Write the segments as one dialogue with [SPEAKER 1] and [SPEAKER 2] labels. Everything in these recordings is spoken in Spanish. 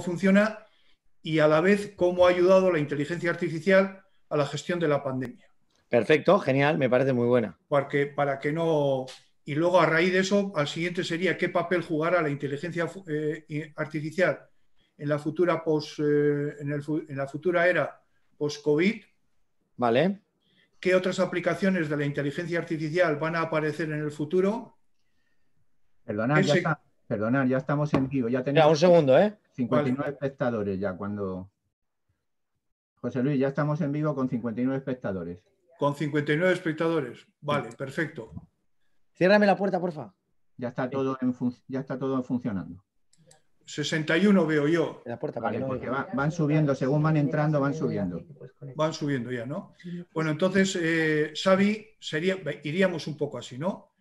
[SPEAKER 1] funciona y a la vez cómo ha ayudado la inteligencia artificial a la gestión de la pandemia. Perfecto, genial, me parece muy buena. Porque, para que no. Y luego a raíz de eso, al siguiente sería qué papel jugará la inteligencia eh, artificial en la futura eh, la futura era post-COVID. Vale. ¿Qué otras aplicaciones de la inteligencia artificial van a aparecer en el futuro?
[SPEAKER 2] Perdona, ya está. Perdonad, ya estamos en vivo. Ya tenemos un segundo, ¿eh? 59 espectadores ya cuando... José Luis, ya estamos en vivo con 59 espectadores.
[SPEAKER 1] Con 59 espectadores. Vale, perfecto.
[SPEAKER 2] Ciérrame la puerta, porfa. Ya está todo, ya está todo funcionando. 61 veo yo. La puerta vale, porque van subiendo, según van entrando, van subiendo. Van subiendo ya, ¿no?
[SPEAKER 1] Bueno, entonces, eh, Xavi, sería, iríamos un poco así, ¿no?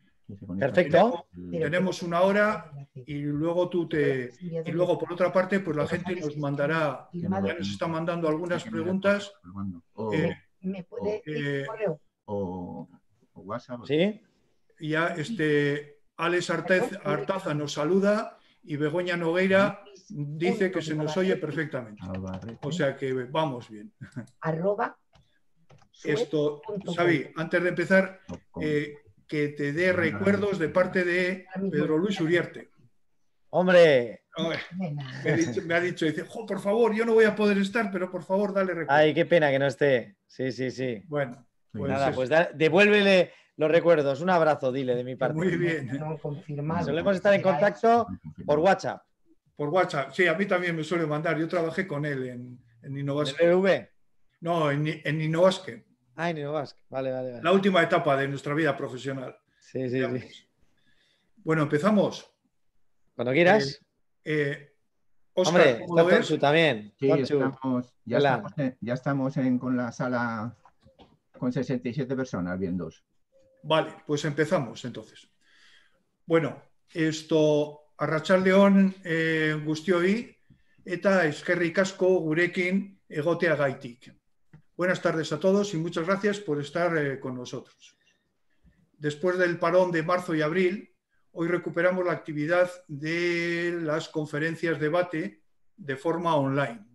[SPEAKER 1] Perfecto. Tenemos una hora y luego tú te. Y luego, por otra parte, pues la gente nos mandará, ya nos está mandando algunas preguntas. Eh, puede eh, correo.
[SPEAKER 2] o,
[SPEAKER 1] WhatsApp. Sí. Ya este, Alex Artaza nos saluda y Begoña Nogueira dice que se nos oye perfectamente. O sea que vamos bien. Arroba. Esto, Xavi, antes de empezar, que te dé recuerdos de parte de Pedro Luis Uriarte. Hombre. Me ha dicho, dice, por favor, yo no voy a poder estar, pero por favor, dale recuerdos. Ay,
[SPEAKER 3] qué pena que no esté. Sí, sí, sí. Bueno. Pues Nada, pues devuélvele los recuerdos. Un abrazo, dile de mi parte. Muy bien.
[SPEAKER 2] Solemos
[SPEAKER 1] estar en contacto por WhatsApp. Por WhatsApp, sí, a mí también me suele mandar. Yo trabajé con él en, en Innovasque. ¿En No, en, en Vale, vale, La última etapa de nuestra vida profesional. Sí, sí, sí. Bueno, empezamos. Cuando quieras. Hombre,
[SPEAKER 2] también. ya, estamos con la sala con 67 personas bien dos. Vale, pues empezamos entonces.
[SPEAKER 1] Bueno, esto, Arrachal León eh, y eta Esquerri Casco, gurekin Gaitik. Buenas tardes a todos y muchas gracias por estar eh, con nosotros. Después del parón de marzo y abril, hoy recuperamos la actividad de las conferencias debate de forma online.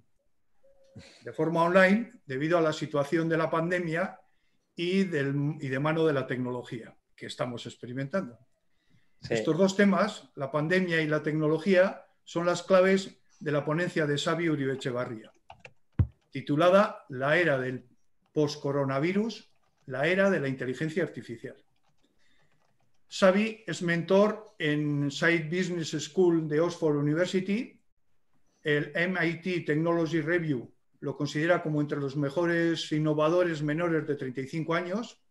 [SPEAKER 1] De forma online, debido a la situación de la pandemia y, de mano de la tecnología que estamos experimentando. Estos dos temas, la pandemia y la tecnología, son las claves de la ponencia de Xavi Uribe Echevarría titulada La era del post-coronavirus, la era de la inteligencia artificial. Xavi es mentor en Side Business School de Oxford University. El MIT Technology Review lo considera como entre los mejores innovadores menores de 35 años.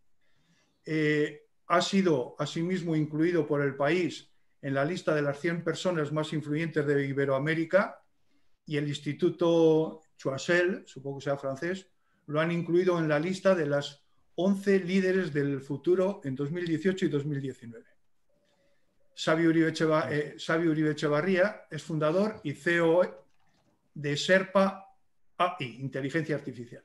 [SPEAKER 1] Eh, ha sido asimismo incluido por el país en la lista de las 100 personas más influyentes de Iberoamérica y el Instituto Choisel, supongo que sea francés, lo han incluido en la lista de las 11 líderes del futuro en 2018 y 2019. Eh, Xavi Uribe, Echevarría es fundador y CEO de Serpa AI, Inteligencia Artificial.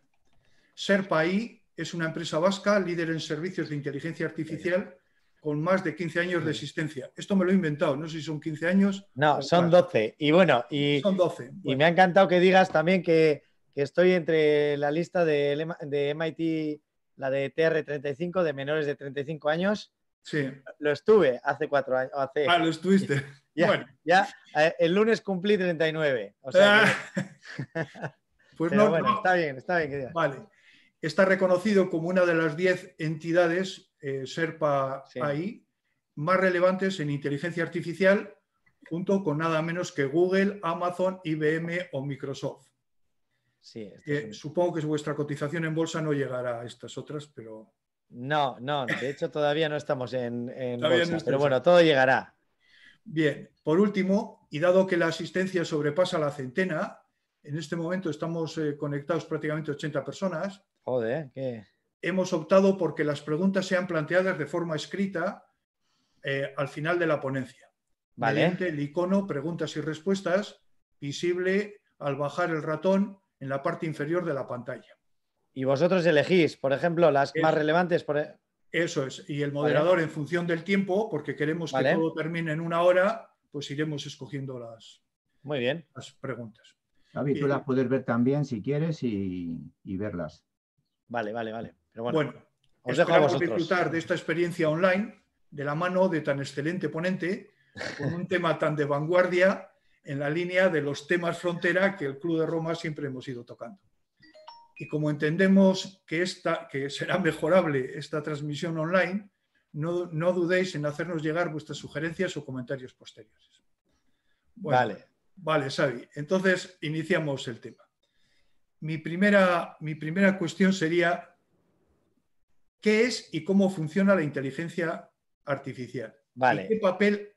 [SPEAKER 1] Serpa AI es una empresa vasca líder en servicios de inteligencia artificial con más de 15 años de existencia. Esto me lo he inventado, no sé si son 15 años. No, son 12. Y bueno, y,
[SPEAKER 3] son 12. y me ha encantado que digas también que, que estoy entre la lista de, de, MIT, la de TR35, de menores de 35 años. Sí. Lo estuve hace cuatro años. Ah, lo
[SPEAKER 1] estuviste.
[SPEAKER 3] ya, eh, el lunes cumplí 39. O sea
[SPEAKER 1] ah. pues no, está bien, está bien. Vale. Está reconocido como una de las 10 entidades eh, SERPA más relevantes en inteligencia artificial, junto con nada menos que Google, Amazon, IBM o Microsoft. Sí, Supongo que vuestra cotización en bolsa no llegará a estas otras, pero... No, no, de hecho todavía no estamos en, bolsa, pero bueno, todo llegará. Bien, por último, y dado que la asistencia sobrepasa la centena, en este momento estamos eh, conectados prácticamente 80 personas. Joder, qué hemos optado que las preguntas sean planteadas de forma escrita eh, al final de la ponencia. Vale. el icono preguntas y respuestas visible al bajar el ratón en la parte inferior de la pantalla.
[SPEAKER 3] Y vosotros elegís, por
[SPEAKER 1] ejemplo, las más relevantes. E-, Eso es. Y el moderador, en función del tiempo, porque queremos que todo termine en una hora, pues iremos escogiendo las, Muy bien. las preguntas.
[SPEAKER 2] David, tú las eh, puedes ver también si quieres y verlas.
[SPEAKER 1] Vale, vale, vale
[SPEAKER 2] bueno, os dejo disfrutar
[SPEAKER 1] de esta experiencia online de la mano de tan excelente ponente con un tema tan de vanguardia en la línea de los temas frontera que el Club de Roma siempre hemos ido tocando. Y como entendemos que, esta, que será mejorable esta transmisión online, no, no dudéis en hacernos llegar vuestras sugerencias o comentarios posteriores. vale. Vale, Xavi. Entonces, iniciamos el tema. Mi primera, mi primera cuestión sería qué es y cómo funciona la inteligencia artificial. ¿Qué papel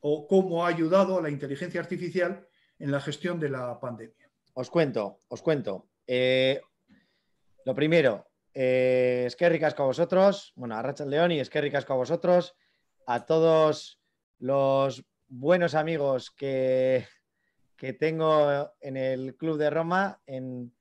[SPEAKER 1] o cómo ha ayudado a la inteligencia artificial en la gestión de la pandemia? Os cuento, os cuento.
[SPEAKER 3] Eh, lo primero, eh, es que ricasco a vosotros, bueno, a Rachel León y es que ricasco a vosotros, a todos los buenos amigos que, que tengo en el Club de Roma, en,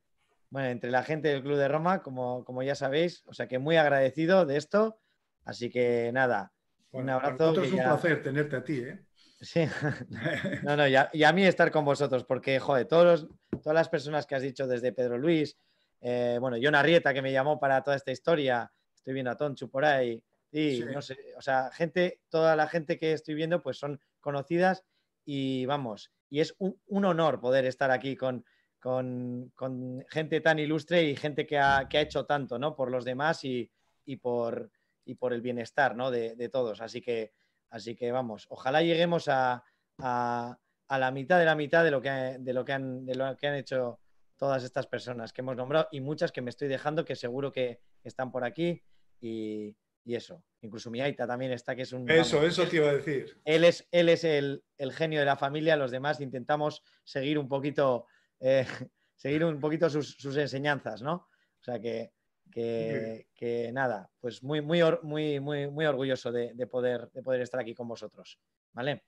[SPEAKER 3] bueno, entre la gente del Club de Roma, como, como ya sabéis. O sea que muy agradecido de esto. Así que nada, un abrazo. es un placer
[SPEAKER 1] tenerte a ti, ¿eh? Sí,
[SPEAKER 3] no, no, y a, a, mí estar con vosotros, porque, joder, todos todas las personas que has dicho desde Pedro Luis, eh, bueno, John Arrieta que me llamó para toda esta historia, estoy viendo a Tonchu por ahí, y no sé, o sea, gente, toda la gente que estoy viendo, pues son conocidas y vamos, y es un, un honor poder estar aquí con, con, gente tan ilustre y gente que ha, hecho tanto ¿no? por los demás y, por, por el bienestar de, todos. Así que, así que vamos, ojalá lleguemos a, la mitad de la mitad de lo, que, de, lo que han, que han hecho todas estas personas que hemos nombrado y muchas que me estoy dejando que seguro que están por aquí y, eso. Incluso mi Aita también está, que es un... Eso, eso te iba a decir. Él es, él es el, el genio de la familia, los demás intentamos seguir un poquito eh, seguir un poquito sus, enseñanzas, ¿no? O sea que, que, que nada, pues muy, muy, muy, muy, muy orgulloso de, poder, de poder estar aquí con vosotros, ¿vale?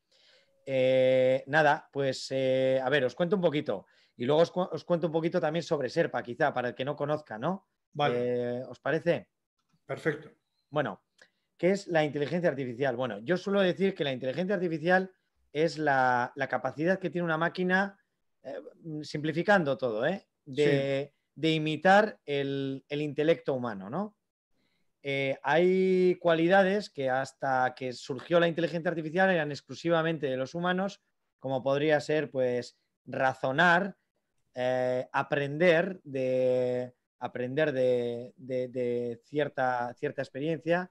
[SPEAKER 3] Eh, nada, pues eh, a ver, os cuento un poquito y luego os, cuento un poquito también sobre Serpa, quizá para el que no conozca, ¿no?
[SPEAKER 1] Vale.
[SPEAKER 3] ¿Os parece? Perfecto. Bueno, ¿qué es la inteligencia artificial? Bueno, yo suelo decir que la inteligencia artificial es la, la capacidad que tiene una máquina eh, simplificando todo, ¿eh? de, imitar el, intelecto humano, ¿no? Eh, hay cualidades que hasta que surgió la inteligencia artificial eran exclusivamente de los humanos, como podría ser, pues, razonar, aprender de aprender de, cierta, cierta, experiencia,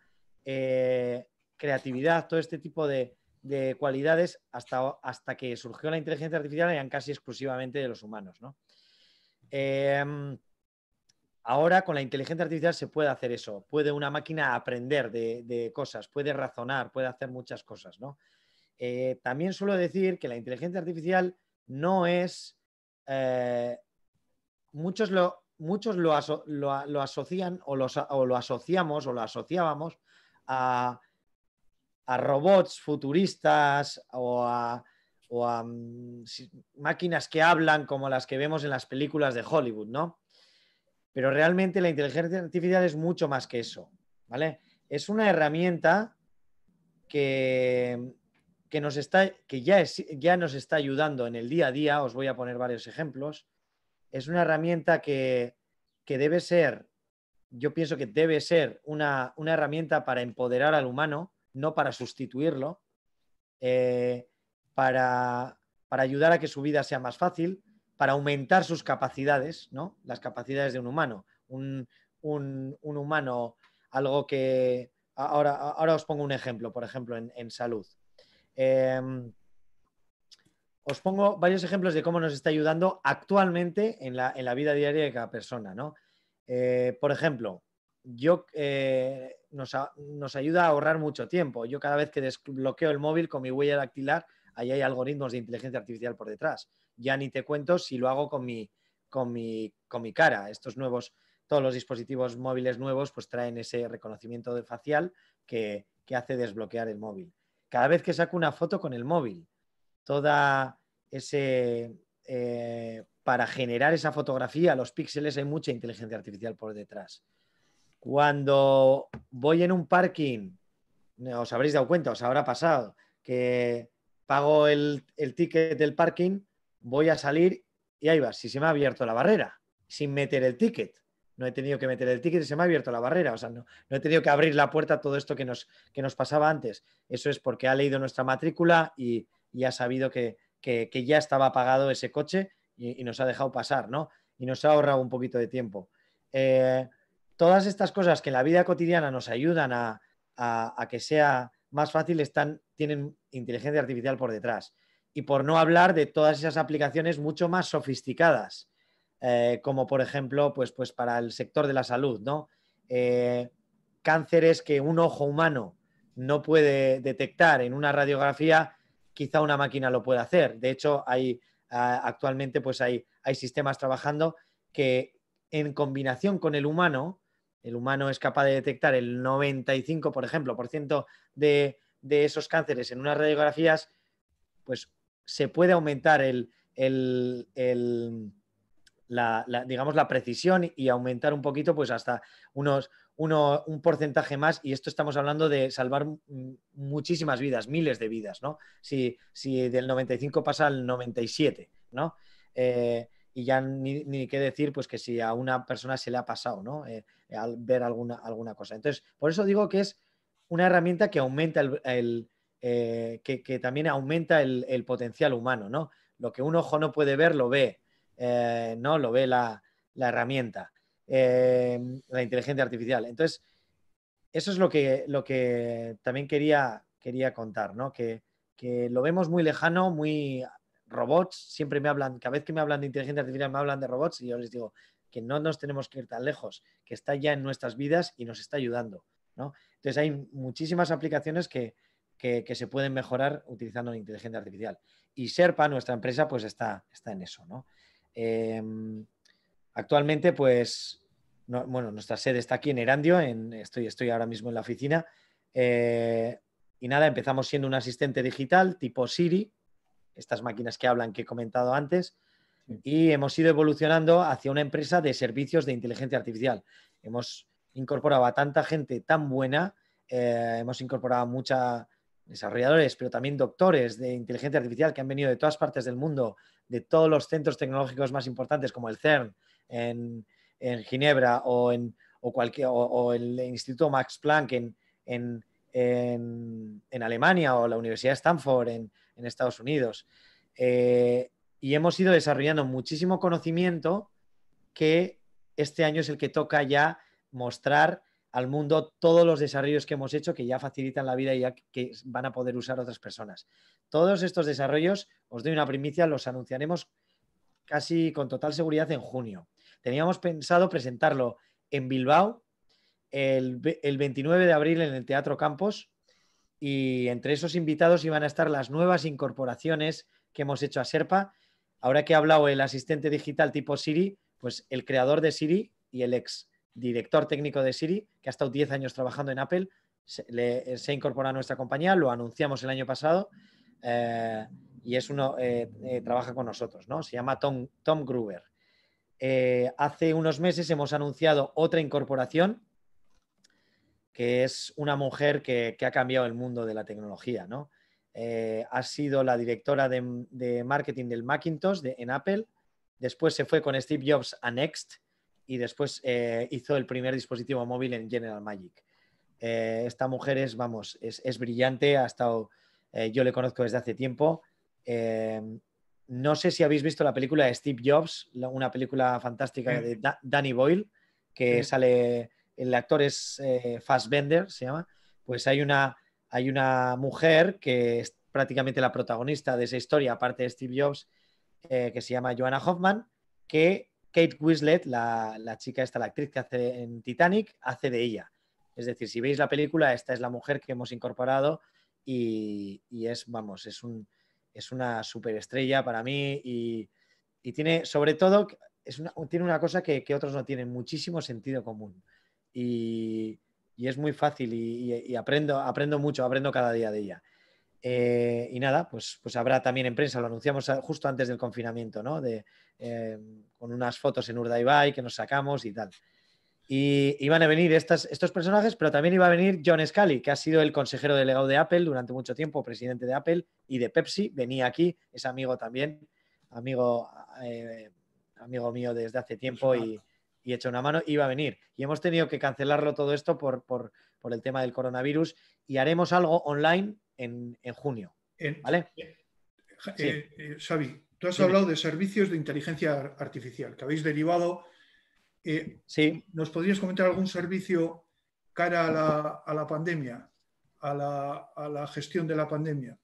[SPEAKER 3] creatividad, todo este tipo de, de cualidades hasta, hasta que surgió la inteligencia artificial eran casi exclusivamente de los humanos. Em, ahora con la inteligencia artificial se puede hacer eso. Puede una máquina aprender de, cosas, puede razonar, puede hacer muchas cosas. Eh, también suelo decir que la inteligencia artificial no es... Eh, muchos lo, muchos lo, asocian o, o lo asociamos o lo asociábamos a a robots futuristas o a, mm, máquinas que hablan como las que vemos en las películas de Hollywood, ¿no? Pero realmente la inteligencia artificial es mucho más que eso, ¿vale? Es una herramienta que, que nos está, que ya, ya nos está ayudando en el día a día, os voy a poner varios ejemplos, es una herramienta que, que debe ser, yo pienso que debe ser una, una herramienta para empoderar al humano, no para sustituirlo, eh, para, para ayudar a que su vida sea más fácil, para aumentar sus capacidades, ¿no? Las capacidades de un humano. Un, un, un humano, algo que... Ahora, ahora, os pongo un ejemplo, por ejemplo, en, en salud. Em, os pongo varios ejemplos de cómo nos está ayudando actualmente en la, en la vida diaria de cada persona, ¿no? Eh, por ejemplo, yo, eh, nos, ayuda a ahorrar mucho tiempo. Yo cada vez que desbloqueo el móvil con mi huella dactilar, ahí hay algoritmos de inteligencia artificial por detrás. Ya ni te cuento si lo hago con mi, con mi, cara. Estos nuevos, todos los dispositivos móviles nuevos, pues traen ese reconocimiento facial que, hace desbloquear el móvil. Cada vez que saco una foto con el móvil, toda ese... Eh, para generar esa fotografía, los píxeles, hay mucha inteligencia artificial por detrás cuando voy en un parking, os habréis dado cuenta, os habrá pasado, que pago el, ticket del parking, voy a salir y ahí va, si se me ha abierto la barrera, sin meter el ticket no he tenido que meter el ticket y se me ha abierto la barrera. O sea, no, he tenido que abrir la puerta a todo esto que nos, que nos pasaba antes. Eso es porque ha leído nuestra matrícula y, ha sabido que, ya estaba pagado ese coche y, nos ha dejado pasar, ¿no? Y nos ha ahorrado un poquito de tiempo. Eh, todas estas cosas que en la vida cotidiana nos ayudan a, que sea más fácil están, tienen inteligencia artificial por detrás. Y por no hablar de todas esas aplicaciones mucho más sofisticadas, eh, como por ejemplo, pues, pues para el sector de la salud, ¿no? Eh, cánceres que un ojo humano no puede detectar en una radiografía, quizá una máquina lo pueda hacer. De hecho, hay, actualmente pues hay, hay sistemas trabajando que en combinación con el humano el humano es capaz de detectar el 95, por ejemplo, por ciento de, esos cánceres en unas radiografías, pues se puede aumentar el, la, digamos, la precisión y aumentar un poquito, pues hasta unos, un porcentaje más. Y esto estamos hablando de salvar muchísimas vidas, miles de vidas, ¿no? Si, del 95 pasa al 97, ¿no? Eh, y ya ni, qué decir, pues que si a una persona se le ha pasado, ¿no? Eh, eh, al ver alguna, alguna cosa. Entonces, por eso digo que es una herramienta que aumenta el, eh, que, también aumenta el, potencial humano, ¿no? Lo que un ojo no puede ver, lo ve, ¿no? Lo ve la, herramienta, la inteligencia artificial. Entonces, eso es lo que, lo que también quería, quería contar, ¿no? Que, que lo vemos muy lejano, muy robots, siempre me hablan, cada vez que me hablan de inteligencia artificial me hablan de robots y yo les digo que no nos tenemos que ir tan lejos, que está ya en nuestras vidas y nos está ayudando. ¿no? Entonces hay muchísimas aplicaciones que, se pueden mejorar utilizando inteligencia artificial. Y Serpa, nuestra empresa, pues está, está en eso. ¿no? Em, actualmente, pues, bueno, nuestra sede está aquí en Erandio, estoy, estoy ahora mismo en la oficina. Eh, y nada, empezamos siendo un asistente digital tipo Siri, estas máquinas que hablan que he comentado antes, y hemos ido evolucionando hacia una empresa de servicios de inteligencia artificial. Hemos incorporado a tanta gente tan buena, eh, hemos incorporado a mucha desarrolladores, pero también doctores de inteligencia artificial que han venido de todas partes del mundo, de todos los centros tecnológicos más importantes como el CERN en, Ginebra o, en, cualquier, el Instituto Max Planck en, en, Alemania o la Universidad de Stanford en, Estados Unidos. Eh, y hemos ido desarrollando muchísimo conocimiento que este año es el que toca ya mostrar al mundo todos los desarrollos que hemos hecho que ya facilitan la vida y que van a poder usar otras personas. Todos estos desarrollos, os doy una primicia, los anunciaremos casi con total seguridad en junio. Teníamos pensado presentarlo en Bilbao el, 29 de abril en el Teatro Campos y entre esos invitados iban a estar las nuevas incorporaciones que hemos hecho a Serpa. Ahora que ha hablado el asistente digital tipo Siri, pues el creador de Siri y el ex director técnico de Siri, que ha estado 10 años trabajando en Apple, se, ha incorporado incorpora a nuestra compañía, lo anunciamos el año pasado eh, y es uno, que eh, eh, trabaja con nosotros, ¿no? Se llama Tom Gruber. hace unos meses hemos anunciado otra incorporación que es una mujer que, ha cambiado el mundo de la tecnología, ¿no? Eh, ha sido la directora de, marketing del Macintosh de, en Apple, después se fue con Steve Jobs a Next y después eh, hizo el primer dispositivo móvil en General Magic. Eh, esta mujer es, vamos, es, brillante, ha estado, yo le conozco desde hace tiempo. no sé si habéis visto la película de Steve Jobs, una película fantástica mm. de Danny Boyle, que sale el actor es eh, Fassbender, se llama, pues hay una, hay una mujer que es prácticamente la protagonista de esa historia, aparte de Steve Jobs, eh, que se llama Joanna Hoffman, que Kate Winslet, la, la, chica esta, la actriz que hace en Titanic, hace de ella. Es decir, si veis la película, esta es la mujer que hemos incorporado y, y es, vamos, es, un, es una superestrella para mí y, y tiene, sobre todo, es una, tiene una cosa que, que otros no tienen, muchísimo sentido común y, es muy fácil y, aprendo, aprendo mucho, aprendo cada día de ella. Eh, y nada, pues, pues habrá también en prensa, lo anunciamos justo antes del confinamiento, ¿no? De, eh, con unas fotos en Urdaibai que nos sacamos y tal. Y iban a venir estas, estos personajes, pero también iba a venir John Scully, que ha sido el consejero delegado de Apple durante mucho tiempo, presidente de Apple y de Pepsi. Venía aquí, es amigo también, amigo, eh, amigo mío desde hace tiempo y, y hecho una mano, iba a venir. Y hemos tenido que cancelarlo todo esto por, el tema del coronavirus y haremos algo online en, junio.
[SPEAKER 1] ¿Vale? Eh, eh, Xavi, tú has hablado de servicios de inteligencia artificial que habéis derivado. Eh, sí. ¿Nos podrías comentar algún servicio cara a la, pandemia, a la, gestión de la pandemia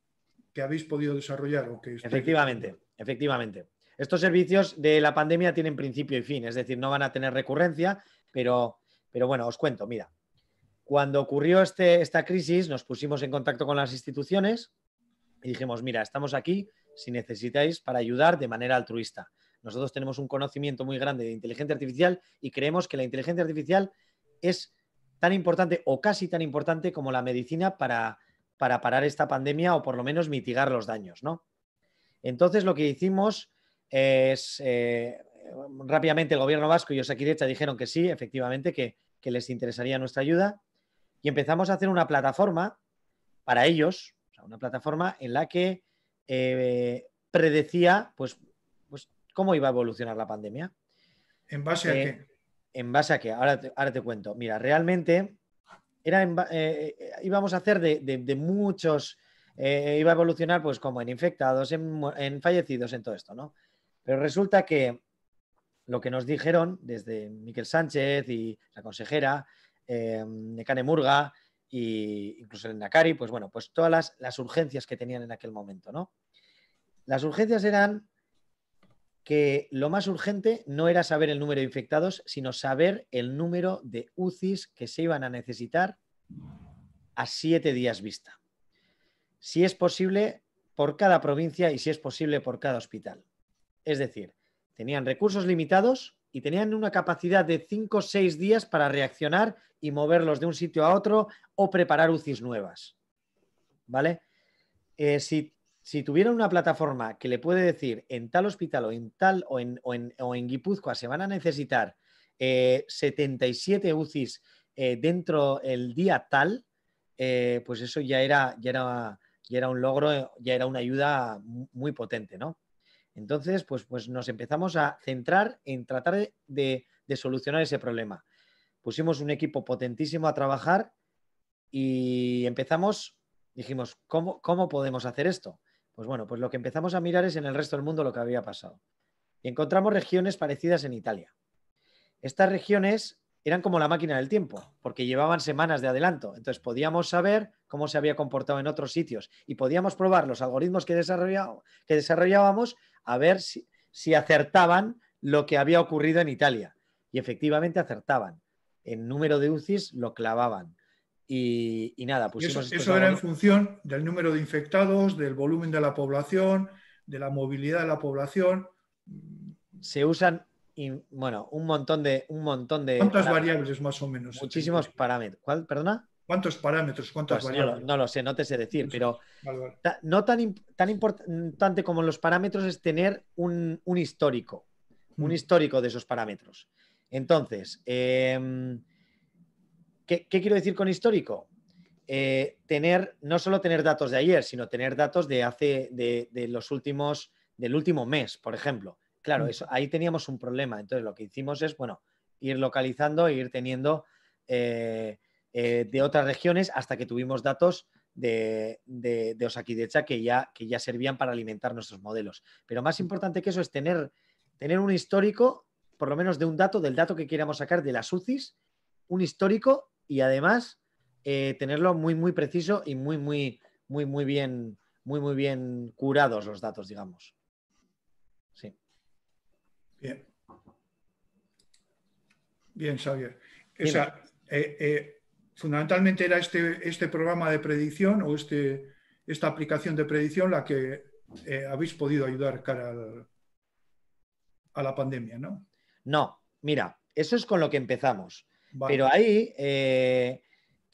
[SPEAKER 1] que habéis podido desarrollar? Efectivamente,
[SPEAKER 3] efectivamente. Estos servicios de la pandemia tienen principio y fin, es decir, no van a tener recurrencia, pero, pero bueno, os cuento, mira, cuando ocurrió este, esta crisis nos pusimos en contacto con las instituciones y dijimos, mira, estamos aquí si necesitáis para ayudar de manera altruista. Nosotros tenemos un conocimiento muy grande de inteligencia artificial y creemos que la inteligencia artificial es tan importante o casi tan importante como la medicina para, para parar esta pandemia o por lo menos mitigar los daños, ¿no? Entonces lo que hicimos es, eh, rápidamente el gobierno vasco y Osakidecha dijeron que sí, efectivamente, que, les interesaría nuestra ayuda. Y empezamos a hacer una plataforma para ellos, una plataforma en la que eh, predecía pues, pues, cómo iba a evolucionar la pandemia.
[SPEAKER 1] ¿En base a eh, qué?
[SPEAKER 3] En base a ahora te, te cuento. Mira, realmente era íbamos a hacer de, muchos, iba a evolucionar pues como en infectados, en, en fallecidos, en todo esto, ¿no? Pero resulta que lo que nos dijeron desde Miquel Sánchez y la consejera, em, de Canemurga Murga e incluso el Nakari, pues bueno, pues todas las, urgencias que tenían en aquel momento, ¿no? Las urgencias eran que lo más urgente no era saber el número de infectados, sino saber el número de UCIs que se iban a necesitar a siete días vista. Si es posible, por cada provincia y si es posible, por cada hospital. Es decir, tenían recursos limitados y tenían una capacidad de 5 o 6 días para reaccionar y moverlos de un sitio a otro o preparar UCIs nuevas. ¿Vale? Eh, si, tuvieran una plataforma que le puede decir en tal hospital o en tal o en, Guipúzcoa se van a necesitar 77 eh, UCIs eh, dentro el día tal, pues eso ya era, ya, era, ya era un logro, ya era una ayuda muy potente, ¿no? Entonces, pues, pues, nos empezamos a centrar en tratar de, solucionar ese problema. Pusimos un equipo potentísimo a trabajar y empezamos, dijimos, ¿cómo, podemos hacer esto? Pues bueno, pues lo que empezamos a mirar es en el resto del mundo lo que había pasado. Y encontramos regiones parecidas en Italia. Estas regiones eran como la máquina del tiempo, porque llevaban semanas de adelanto. Entonces podíamos saber cómo se había comportado en otros sitios y podíamos probar los algoritmos que desarrollábamos a ver si, acertaban lo que había ocurrido en Italia. Y efectivamente acertaban. el número de UCIs lo clavaban. Y, y nada, pues eso, era en
[SPEAKER 1] función del número de infectados, del volumen de la población, de la movilidad de la población. Se usan, bueno, un montón de... Un montón de ¿Cuántas variables más o menos? Muchísimos
[SPEAKER 3] parámetros. ¿Cuál? ¿Perdona? ¿Cuántos parámetros? ¿Cuántas pues No, lo sé, no te sé decir, pero no tan, tan, importante como los parámetros es tener un, histórico, un mm. histórico de esos parámetros. Entonces, em, ¿qué, quiero decir con histórico? Eh, tener, no solo tener datos de ayer, sino tener datos de hace, de, los últimos, del último mes, por ejemplo. Claro, mm. eso, ahí teníamos un problema. Entonces, lo que hicimos es, bueno, ir localizando e ir teniendo eh, eh, de otras regiones hasta que tuvimos datos de, de, de Osakidecha que ya, que ya servían para alimentar nuestros modelos. Pero más importante que eso es tener, tener un histórico, por lo menos de un dato, del dato que queramos sacar de las UCIs, un histórico y además eh, tenerlo muy, muy preciso y muy, muy, muy, muy bien, muy, muy bien curados los datos, digamos.
[SPEAKER 1] Sí. Bien. Bien, Xavier fundamentalmente era este, este programa de predicción o este, esta aplicación de predicción la que eh, habéis podido ayudar cara a la pandemia, ¿no?
[SPEAKER 3] No, mira, eso es con lo que empezamos. Pero ahí eh,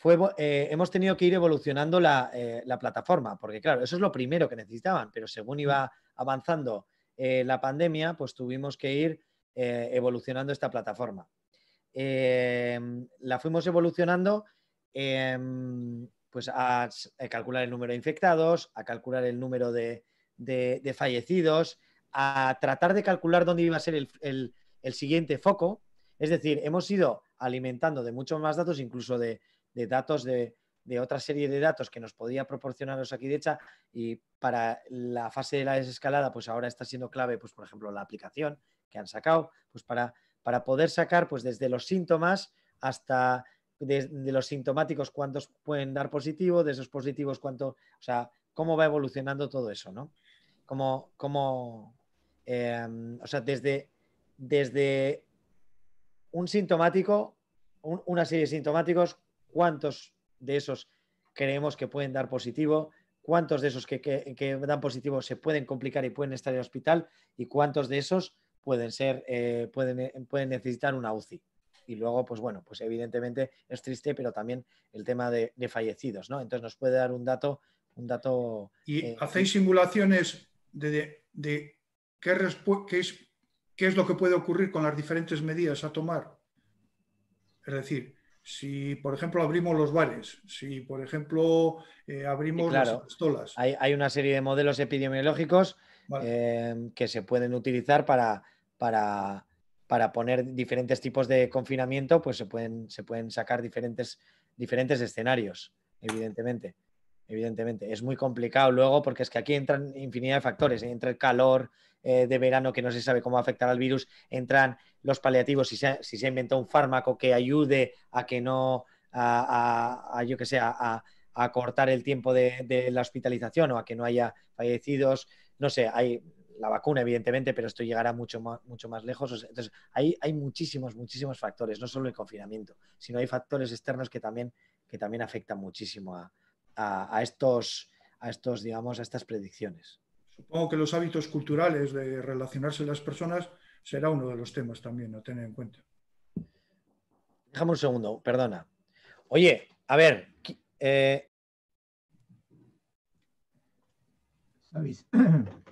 [SPEAKER 3] eh, hemos tenido que ir evolucionando la, la, plataforma, porque claro, eso es lo primero que necesitaban, pero según iba avanzando la pandemia, pues tuvimos que ir evolucionando esta plataforma. la fuimos evolucionando Em, pues a, eh, calcular el número de infectados, a calcular el número de, fallecidos, a tratar de calcular dónde iba a ser el, siguiente foco. Es decir, hemos ido alimentando de muchos más datos, incluso de, datos de, otra serie de datos que nos podía proporcionaros aquí de hecha y para la fase de la desescalada, pues ahora está siendo clave, pues por ejemplo, la aplicación que han sacado, pues para, para poder sacar pues desde los síntomas hasta de, los sintomáticos cuántos pueden dar positivo, de esos positivos cuánto, o sea, cómo va evolucionando todo eso, ¿no? como em, o sea, desde, desde un sintomático, una serie de sintomáticos, cuántos de esos creemos que pueden dar positivo, cuántos de esos que, que, dan positivo se pueden complicar y pueden estar en el hospital y cuántos de esos pueden ser, eh, pueden, pueden necesitar una UCI. Y luego, pues bueno, pues evidentemente es triste, pero también el tema de, fallecidos, ¿no? Entonces nos puede dar un dato, un dato. ¿Y
[SPEAKER 1] eh, hacéis simulaciones de, qué, qué, es, qué es lo que puede ocurrir con las diferentes medidas a tomar? Es decir, si, por ejemplo, abrimos los bares, si, por ejemplo, eh, abrimos las pistolas. Hay, hay,
[SPEAKER 3] una serie de modelos epidemiológicos eh, que se pueden utilizar para, para, para poner diferentes tipos de confinamiento, pues se pueden, se pueden sacar diferentes, diferentes escenarios, evidentemente. Evidentemente, es muy complicado luego porque es que aquí entran infinidad de factores. ¿eh? Entra el calor eh, de verano que no se sabe cómo afectar al virus, entran los paliativos, si se, ha, si se inventa un fármaco que ayude a que no, a, yo que sé, a, cortar el tiempo de, de, la hospitalización o a que no haya fallecidos. No sé, hay la vacuna, evidentemente, pero esto llegará mucho más, mucho más lejos. entonces, hay, hay muchísimos, muchísimos factores, no solo el confinamiento, sino hay factores externos que también, que también afectan muchísimo a, estos, a estos, digamos, a estas predicciones.
[SPEAKER 1] Supongo que los hábitos culturales de relacionarse las personas será uno de los temas también a tener en cuenta.
[SPEAKER 3] Déjame un segundo, perdona.
[SPEAKER 2] Oye, a ver, eh, ¿Sabéis?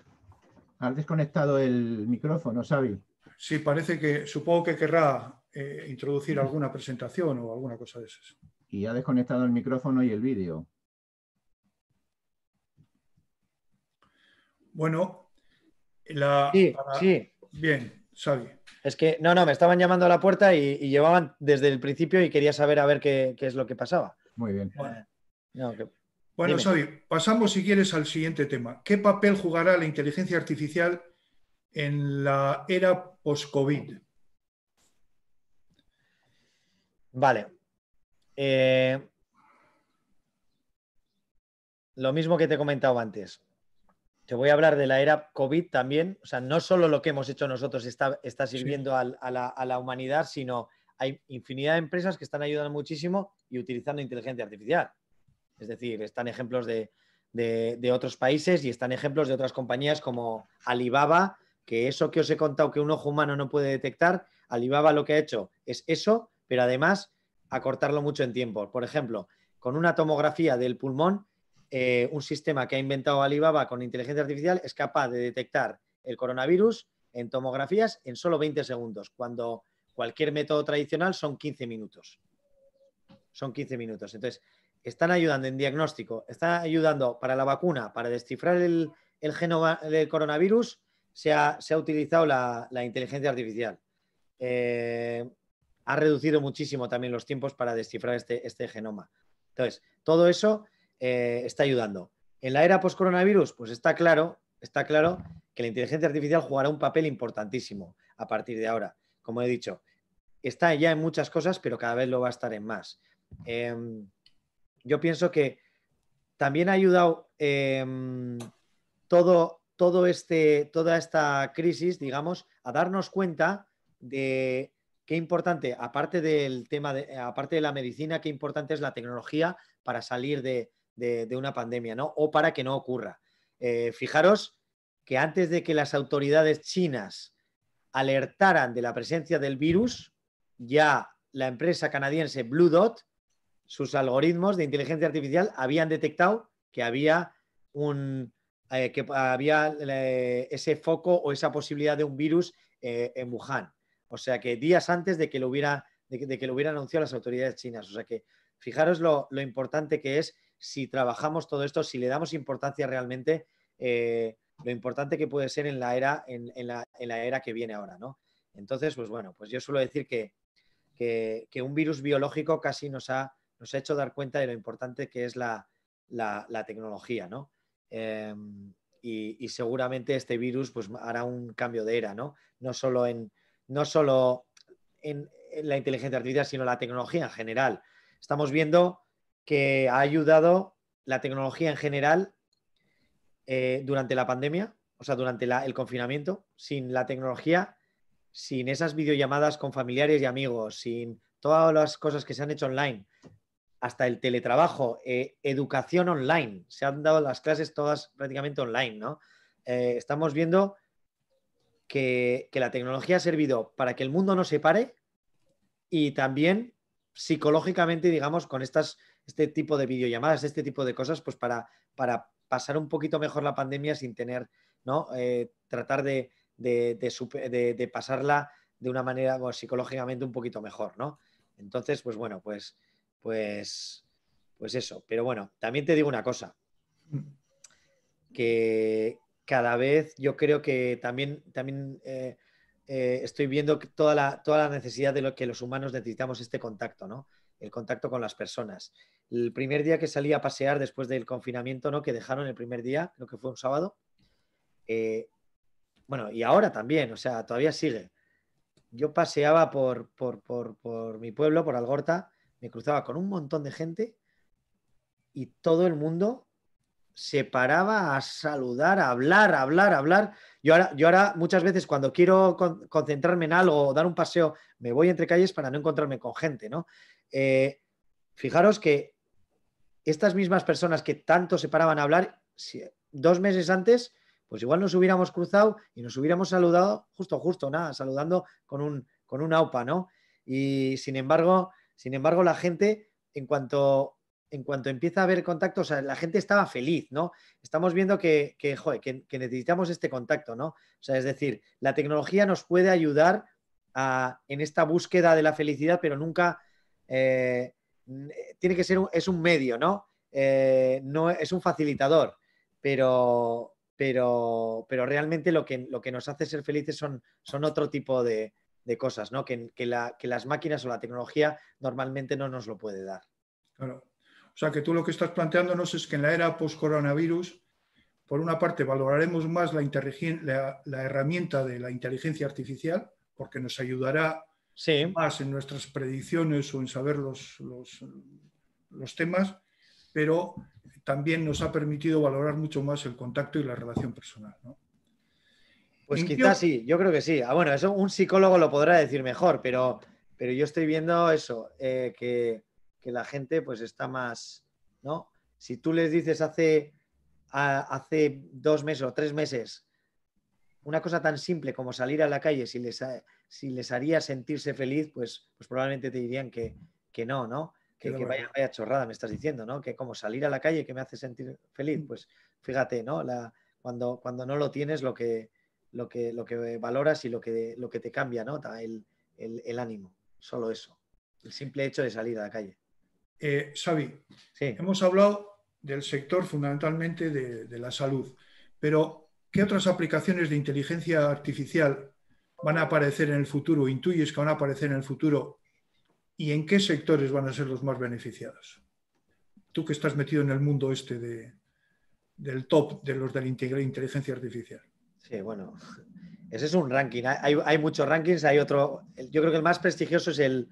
[SPEAKER 2] Has desconectado el micrófono, Xavi.
[SPEAKER 1] Sí, parece que supongo que querrá eh, introducir alguna presentación o alguna cosa de esas.
[SPEAKER 2] Y ha desconectado el micrófono y el vídeo.
[SPEAKER 1] Bueno, la... Sí, sí.
[SPEAKER 2] Bien,
[SPEAKER 3] Xavi. Es que, no, no, me estaban llamando a la puerta y, llevaban desde el principio y quería saber a ver qué,
[SPEAKER 1] es lo que pasaba.
[SPEAKER 2] Muy bien. Eh,
[SPEAKER 1] no, que... Bueno, Xavi, pasamos si quieres al siguiente tema. ¿Qué papel jugará la inteligencia artificial en la era post-COVID? Vale.
[SPEAKER 3] Eh, lo mismo que te he comentado antes. Te voy a hablar de la era COVID también. O sea, no solo lo que hemos hecho nosotros está, sirviendo a la humanidad, sino hay infinidad de empresas que están ayudando muchísimo y utilizando inteligencia artificial. Es decir, están ejemplos de, otros países y están ejemplos de otras compañías como Alibaba, que eso que os he contado que un ojo humano no puede detectar, Alibaba lo que ha hecho es eso, pero además acortarlo mucho en tiempo. Por ejemplo, con una tomografía del pulmón, eh, un sistema que ha inventado Alibaba con inteligencia artificial es capaz de detectar el coronavirus en tomografías en solo 20 segundos, cuando cualquier método tradicional son 15 minutos. Son 15 minutos. Entonces, están ayudando en diagnóstico, están ayudando para la vacuna, para descifrar el, genoma del coronavirus, se ha, utilizado la, inteligencia artificial. Eh, ha reducido muchísimo también los tiempos para descifrar este, este genoma. Entonces, todo eso eh, está ayudando. En la era post-coronavirus, pues está claro, está claro que la inteligencia artificial jugará un papel importantísimo a partir de ahora. Como he dicho, está ya en muchas cosas, pero cada vez lo va a estar en más. Em, yo pienso que también ha ayudado em, todo, este, toda esta crisis, digamos, a darnos cuenta de qué importante, aparte del tema, de, aparte de la medicina, qué importante es la tecnología para salir de, una pandemia, ¿no? O para que no ocurra. Eh, fijaros que antes de que las autoridades chinas alertaran de la presencia del virus, ya la empresa canadiense Blue Dot sus algoritmos de inteligencia artificial habían detectado que había un eh, que había eh, ese foco o esa posibilidad de un virus eh, en Wuhan. O sea que días antes de que lo hubiera lo hubieran anunciado las autoridades chinas. O sea que fijaros lo, importante que es si trabajamos todo esto, si le damos importancia realmente, lo importante que puede ser en la era, en, la, era que viene ahora, ¿no? Entonces, pues bueno, pues yo suelo decir que, que un virus biológico casi nos ha nos ha hecho dar cuenta de lo importante que es la, tecnología, ¿no? Em, y, seguramente este virus pues, hará un cambio de era, ¿no? No solo en, no solo la inteligencia artificial, sino la tecnología en general. Estamos viendo que ha ayudado la tecnología en general eh, durante la pandemia, o sea, durante el confinamiento, sin la tecnología, sin esas videollamadas con familiares y amigos, sin todas las cosas que se han hecho online, hasta el teletrabajo, eh, educación online. Se han dado las clases todas prácticamente online, ¿no? Eh, estamos viendo que, la tecnología ha servido para que el mundo no se pare y también psicológicamente, digamos, con estas, este tipo de videollamadas, este tipo de cosas, pues para, para pasar un poquito mejor la pandemia sin tener, ¿no? Eh, tratar de, pasarla de una manera psicológicamente un poquito mejor, ¿no? Entonces, pues bueno, pues pues, pues eso. Pero bueno, también te digo una cosa, que cada vez yo creo que también, también eh, eh, estoy viendo toda la, toda la necesidad de lo que los humanos necesitamos este contacto, ¿no? El contacto con las personas. El primer día que salí a pasear después del confinamiento, ¿no? Que dejaron el primer día, creo que fue un sábado. Eh, bueno, y ahora también, o sea, todavía sigue. Yo paseaba por, por mi pueblo, por Algorta, me cruzaba con un montón de gente y todo el mundo se paraba a saludar, a hablar, a hablar, a hablar. Yo ahora, yo ahora muchas veces cuando quiero concentrarme en algo o dar un paseo, me voy entre calles para no encontrarme con gente, ¿no? Eh, fijaros que estas mismas personas que tanto se paraban a hablar, dos meses antes, pues igual nos hubiéramos cruzado y nos hubiéramos saludado justo, justo, nada, saludando con un, con un AUPA, ¿no? Y sin embargo, sin embargo, la gente, en cuanto, en cuanto empieza a haber contacto, la gente estaba feliz, ¿no? Estamos viendo que, que, necesitamos este contacto, ¿no? O sea, es decir, la tecnología nos puede ayudar en esta búsqueda de la felicidad, pero nunca eh, tiene que ser un, es un medio, ¿no? Eh, no es un facilitador, pero, pero, pero realmente lo que, lo que nos hace ser felices son, son otro tipo de, de cosas, ¿no? Que, la, que, las máquinas o la tecnología normalmente no nos lo puede dar.
[SPEAKER 1] Claro. O sea que tú lo que estás planteándonos es que en la era post-coronavirus, por una parte, valoraremos más la, herramienta de la inteligencia artificial, porque nos ayudará más en nuestras predicciones o en saber los, los, los temas, pero también nos ha permitido valorar mucho más el contacto y la relación personal. ¿no? Pues quizás sí, yo creo que sí. Ah, bueno, eso un
[SPEAKER 3] psicólogo lo podrá decir mejor, pero, pero yo estoy viendo eso, eh, que, la gente pues está más, ¿no? Si tú les dices hace, hace dos meses o tres meses una cosa tan simple como salir a la calle, si les, si les haría sentirse feliz, pues, pues probablemente te dirían que, que no, ¿no? Que, vaya, chorrada, me estás diciendo, ¿no? Que como salir a la calle que me hace sentir feliz, mm. pues fíjate, ¿no? La, cuando, cuando no lo tienes, lo que, lo que, lo que valoras y lo que, lo que te cambia, ¿no? El, el, ánimo, solo eso. El simple hecho de salir a la calle.
[SPEAKER 1] Eh, Xavi, hemos hablado del sector fundamentalmente de, la salud, pero ¿qué otras aplicaciones de inteligencia artificial van a aparecer en el futuro, intuyes que van a aparecer en el futuro y en qué sectores van a ser los más beneficiados? Tú que estás metido en el mundo este de, del top de los de la inteligencia artificial. Sí, bueno,
[SPEAKER 3] ese es un ranking. Hay, muchos rankings, hay otro. Yo creo que el más prestigioso es el,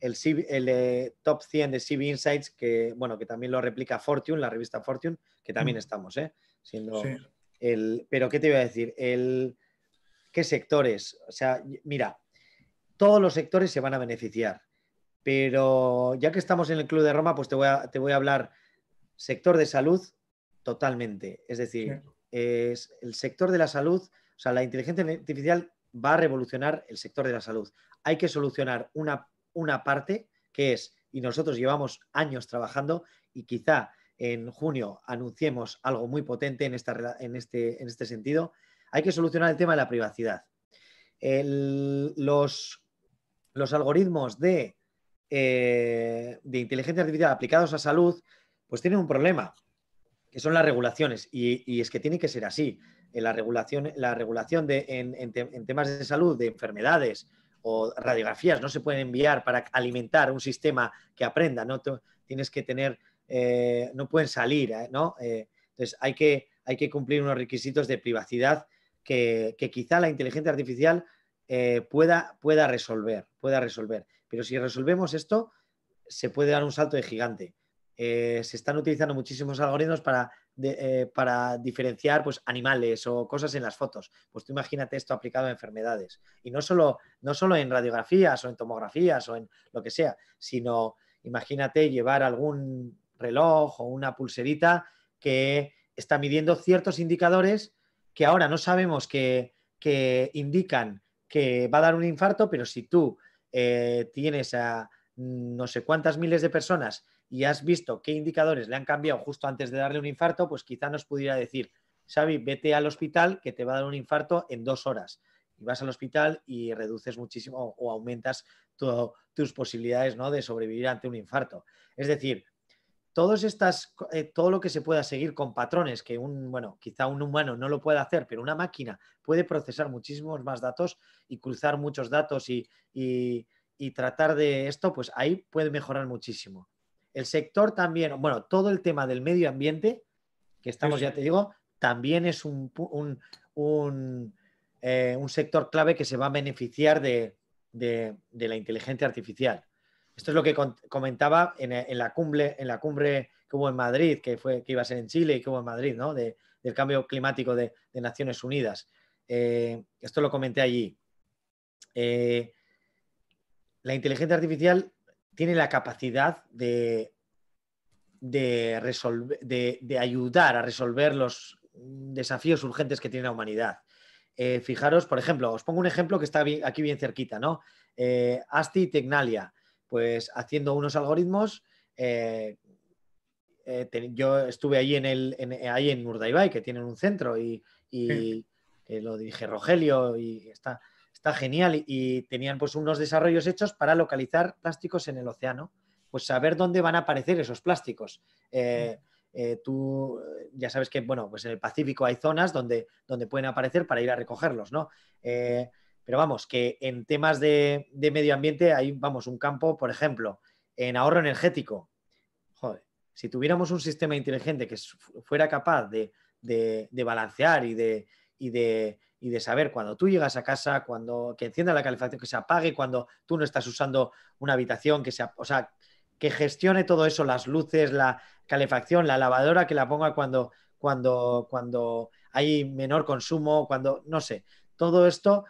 [SPEAKER 3] el, top 100 de CB Insights, que bueno, que también lo replica Fortune, la revista Fortune, que también mm. estamos, ¿eh? Siendo el, pero ¿qué te iba a decir? El, ¿Qué sectores? O sea, mira, todos los sectores se van a beneficiar, pero ya que estamos en el Club de Roma, pues te voy a, te voy a hablar sector de salud totalmente. Es decir, es el sector de la salud, o sea, la inteligencia artificial va a revolucionar el sector de la salud. Hay que solucionar una, parte que es, y nosotros llevamos años trabajando y quizá en junio anunciemos algo muy potente en, esta, este, en este sentido, hay que solucionar el tema de la privacidad. los, algoritmos de, eh, de inteligencia artificial aplicados a salud, pues tienen un problema que son las regulaciones. Y, es que tiene que ser así. La regulación, la regulación de, en, temas de salud, de enfermedades o radiografías no se pueden enviar para alimentar un sistema que aprenda. No tienes que tener, eh, no pueden salir, eh, ¿no? Eh, entonces hay que, hay que cumplir unos requisitos de privacidad que, quizá la inteligencia artificial pueda, pueda resolver, pueda resolver. Pero si resolvemos esto, se puede dar un salto de gigante. Eh, se están utilizando muchísimos algoritmos para, eh, diferenciar pues, animales o cosas en las fotos. Pues tú imagínate esto aplicado a enfermedades. Y no solo, no en radiografías o en tomografías o en lo que sea, sino imagínate llevar algún reloj o una pulserita que está midiendo ciertos indicadores que ahora no sabemos que, indican que va a dar un infarto, pero si tú eh, tienes a mm, no sé cuántas miles de personas y has visto qué indicadores le han cambiado justo antes de darle un infarto, pues quizá nos pudiera decir, Xavi, vete al hospital que te va a dar un infarto en dos horas. Y vas al hospital y reduces muchísimo o, aumentas tus posibilidades ¿no? de sobrevivir ante un infarto. Es decir, todos estas, eh, todo lo que se pueda seguir con patrones que un, bueno, quizá un humano no lo pueda hacer, pero una máquina puede procesar muchísimos más datos y cruzar muchos datos y tratar de esto, pues ahí puede mejorar muchísimo. El sector también, bueno, todo el tema del medio ambiente, que estamos, ya te digo, también es un, eh, un, sector clave que se va a beneficiar de, la inteligencia artificial. Esto es lo que comentaba en, la cumbre, en la cumbre que hubo en Madrid, que, fue, que iba a ser en Chile y que hubo en Madrid, ¿no? del cambio climático de, Naciones Unidas. Eh, esto lo comenté allí. Eh, la inteligencia artificial tiene la capacidad de, de, resolver, de, ayudar a resolver los desafíos urgentes que tiene la humanidad. Eh, fijaros, por ejemplo, os pongo un ejemplo que está aquí bien cerquita, ¿no? Eh, Asti y Tecnalia, pues haciendo unos algoritmos eh, yo estuve ahí en, el, ahí Urdaibai, que tienen un centro, y, lo dirige Rogelio, y está está genial y, tenían pues unos desarrollos hechos para localizar plásticos en el océano, pues saber dónde van a aparecer esos plásticos. Eh, eh, tú eh, ya sabes que, bueno, pues en el Pacífico hay zonas donde, donde pueden aparecer para ir a recogerlos, ¿no? pero vamos, que en temas de, medio ambiente hay, vamos, un campo, por ejemplo, en ahorro energético. Joder, si tuviéramos un sistema inteligente que fuera capaz de, de, balancear y de y de saber cuando tú llegas a casa, cuando que encienda la calefacción, que se apague, cuando tú no estás usando una habitación, que sea, o sea, que gestione todo eso, las luces, la calefacción, la lavadora, que la ponga cuando, cuando, cuando hay menor consumo, cuando, no sé, todo esto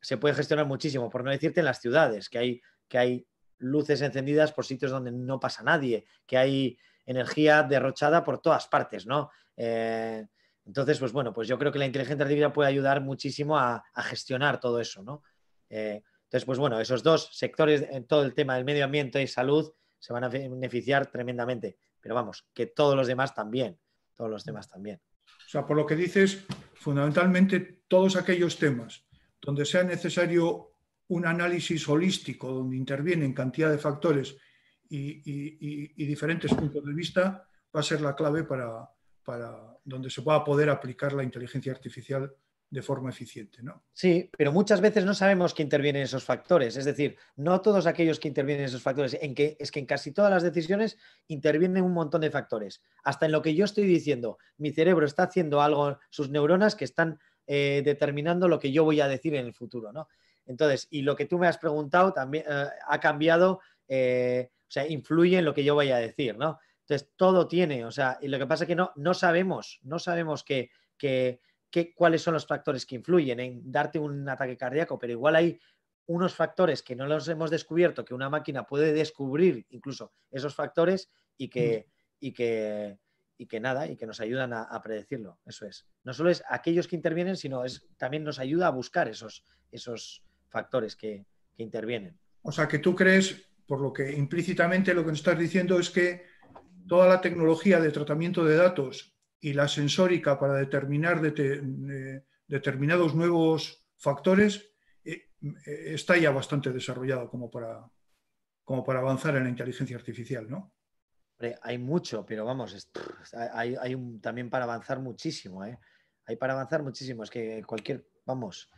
[SPEAKER 3] se puede gestionar muchísimo, por no decirte en las ciudades, que hay, que hay luces encendidas por sitios donde no pasa nadie, que hay energía derrochada por todas partes, ¿no? Eh, entonces, pues bueno, pues yo creo que la inteligencia artificial puede ayudar muchísimo a, gestionar todo eso, ¿no? Eh, entonces, pues bueno, esos dos sectores, en eh, todo el tema del medio ambiente y salud, se van a beneficiar tremendamente.
[SPEAKER 1] Pero vamos, que
[SPEAKER 3] todos los demás también, todos los demás también.
[SPEAKER 1] O sea, por lo que dices, fundamentalmente todos aquellos temas donde sea necesario un análisis holístico, donde intervienen cantidad de factores y, diferentes puntos de vista, va a ser la clave para donde se va a poder aplicar la inteligencia artificial de forma eficiente. ¿no? Sí, pero muchas veces no sabemos que intervienen
[SPEAKER 3] esos factores. Es decir, no todos aquellos que intervienen esos factores. En que, es que en casi todas las decisiones intervienen un montón de factores. Hasta en lo que yo estoy diciendo, mi cerebro está haciendo algo, sus neuronas que están eh, determinando lo que yo voy a decir en el futuro. ¿no? Entonces, y lo que tú me has preguntado también eh, ha cambiado, eh, o sea, influye en lo que yo voy a decir. ¿no? Entonces, todo tiene, o sea, y lo que pasa es que no, no sabemos, no sabemos que, cuáles son los factores que influyen en darte un ataque cardíaco, pero igual hay unos factores que no los hemos descubierto, que una máquina puede descubrir incluso esos factores y mm. que, y que, y que nada, y que nos ayudan a, predecirlo. Eso es. No solo es aquellos que intervienen, sino es, también nos ayuda a buscar esos, esos factores
[SPEAKER 1] que, que intervienen. O sea, que tú crees, por lo que implícitamente lo que nos estás diciendo es que toda la tecnología de tratamiento de datos y la sensórica para determinar eh, determinados nuevos factores eh, eh, está ya bastante desarrollado como para, como para avanzar en la inteligencia artificial, ¿no?
[SPEAKER 3] Hay mucho, pero vamos, hay, también para avanzar muchísimo, ¿eh? Hay para avanzar muchísimo, es que cualquier, vamos,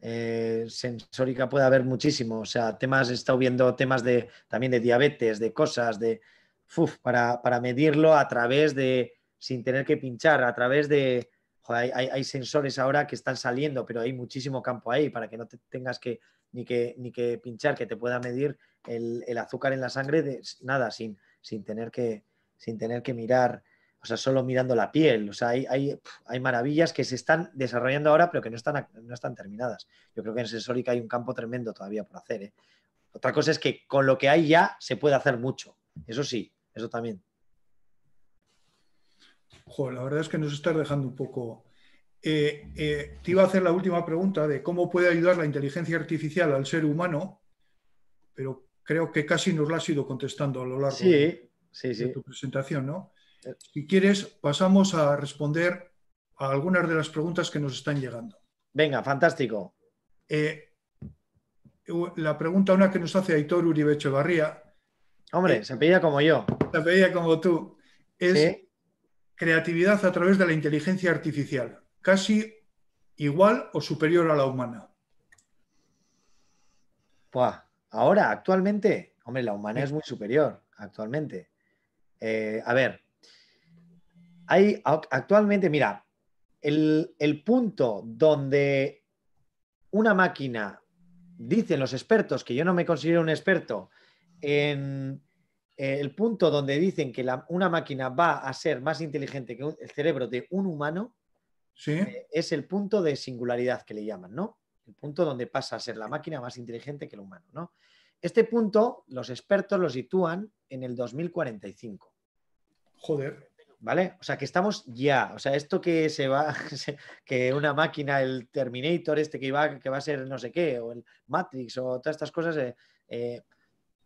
[SPEAKER 3] sensórica puede haber muchísimo, o sea, temas, he estado viendo temas de, también de diabetes, de cosas, de, para, medirlo a través de, sin tener que pinchar, a través de, hay, hay, sensores ahora que están saliendo, pero hay muchísimo campo ahí para que no te tengas que ni que, ni que pinchar, que te pueda medir el, el azúcar en la sangre, de, nada, sin, sin, tener que, sin tener que mirar o sea, solo mirando la piel. O sea, hay, hay, hay, maravillas que se están desarrollando ahora, pero que no están, no están terminadas. Yo creo que en sensórica hay un campo tremendo todavía por hacer. ¿eh? Otra cosa es que con lo que hay ya se puede hacer mucho. Eso sí, eso
[SPEAKER 1] también. Joder, la verdad es que nos estás dejando un poco. Eh, eh, te iba a hacer la última pregunta de cómo puede ayudar la inteligencia artificial al ser humano, pero creo que casi nos la has ido contestando a lo largo de, tu presentación, ¿no? Eh. Si quieres, pasamos a responder a algunas de las preguntas que nos están llegando. Venga, fantástico. la pregunta, una que nos hace Aitor Uribe Echevarría, Hombre, eh, se pedía como yo. Se pedía como tú. Es creatividad a través de la inteligencia artificial, casi igual o superior a la humana.
[SPEAKER 3] ahora, actualmente, hombre, la humana es muy superior, actualmente. Eh, a ver, hay actualmente, mira, el, el punto donde una máquina, dicen los expertos, que yo no me considero un experto, en eh, el punto donde dicen que una máquina va a ser más inteligente que el cerebro de un humano, eh, es el punto de singularidad que le llaman, ¿no? El punto donde pasa a ser la máquina más inteligente que el humano, ¿no? Este punto los expertos lo sitúan en el 2045. Joder. ¿Vale? O sea, que estamos ya. O sea, esto que se va, que una máquina, el Terminator, este que, que va a ser no sé qué, o el Matrix, o todas estas cosas, eh,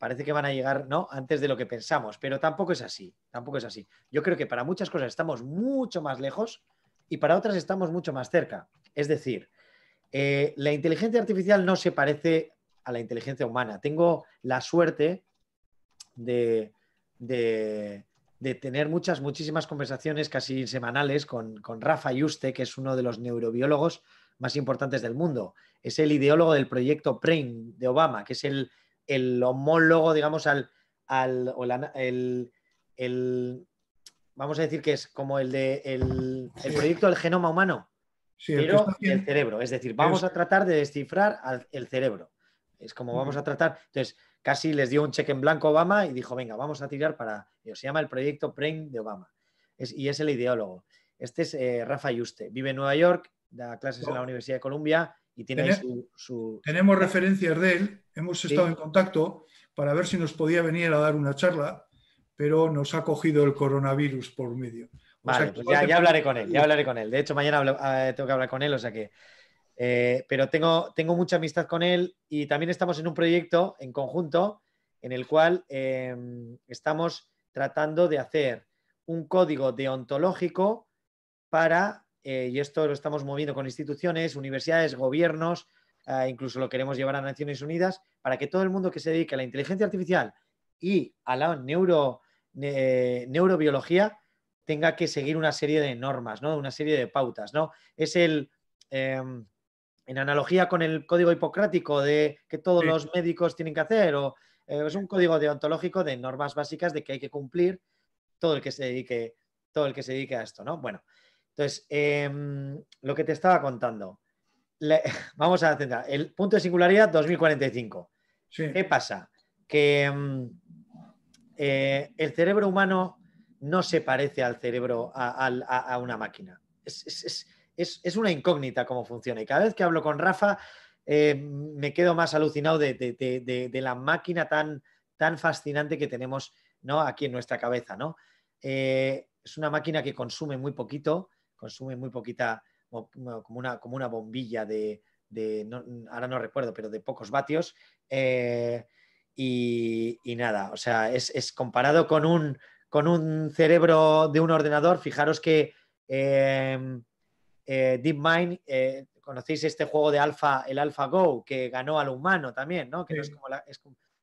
[SPEAKER 3] parece que van a llegar ¿no? antes de lo que pensamos, pero tampoco es así, tampoco es así. Yo creo que para muchas cosas estamos mucho más lejos y para otras estamos mucho más cerca. Es decir, eh, la inteligencia artificial no se parece a la inteligencia humana. Tengo la suerte de, tener muchas, muchísimas conversaciones casi semanales con, con Rafa Yuste, que es uno de los neurobiólogos más importantes del mundo. Es el ideólogo del proyecto PRAIN de Obama, que es el, el homólogo, digamos, al, o el, vamos a decir que es como el de el, el proyecto del genoma humano,
[SPEAKER 2] sí, pero el cerebro. Es decir, vamos a
[SPEAKER 3] tratar de descifrar al, el cerebro. Es como vamos a tratar. Entonces, casi les dio un cheque en blanco Obama y dijo, venga, vamos a tirar para. Se llama el proyecto Brain de Obama. Es, y es el ideólogo. Este es eh, Rafa Yuste. Vive en Nueva York, da clases en la Universidad de Columbia y tiene
[SPEAKER 1] su, Tenemos referencias de él, hemos estado en contacto para ver si nos podía venir a dar una charla, pero nos ha cogido el coronavirus por medio. Pues ya, hablaré con él, ya hablaré
[SPEAKER 3] con él. De hecho, mañana ah, tengo que hablar con él, o sea que... Eh, pero tengo, tengo mucha amistad con él y también estamos en un proyecto en conjunto en el cual em, estamos tratando de hacer un código deontológico para eh, y esto lo estamos moviendo con instituciones, universidades, gobiernos, eh, incluso lo queremos llevar a Naciones Unidas, para que todo el mundo que se dedique a la inteligencia artificial y a la neurobiología tenga que seguir una serie de normas, ¿no? una serie de pautas. ¿no? Es el, em, en analogía con el código hipocrático de que todos los médicos tienen que hacer, o eh, es un código deontológico de normas básicas de que hay que cumplir todo el que se dedique, todo el que se dedique a esto. ¿no? Bueno, entonces, em, lo que te estaba contando. vamos a centrar. El punto de singularidad 2045. ¿Qué pasa? Que em, eh, el cerebro humano no se parece al cerebro, a, una máquina. Es, una incógnita cómo funciona. Y cada vez que hablo con Rafa, em, me quedo más alucinado de, la máquina tan, fascinante que tenemos aquí en nuestra cabeza. ¿no? Eh, es una máquina que consume muy poquito, consume muy poquita, como una, como una bombilla de, ahora no recuerdo, pero de pocos vatios. Eh, y, nada, o sea, es, comparado con un, con un cerebro de un ordenador, fijaros que em, eh, DeepMind, eh, conocéis este juego de Alpha, el AlphaGo, que ganó al humano también, ¿no? Que no es como, la, es,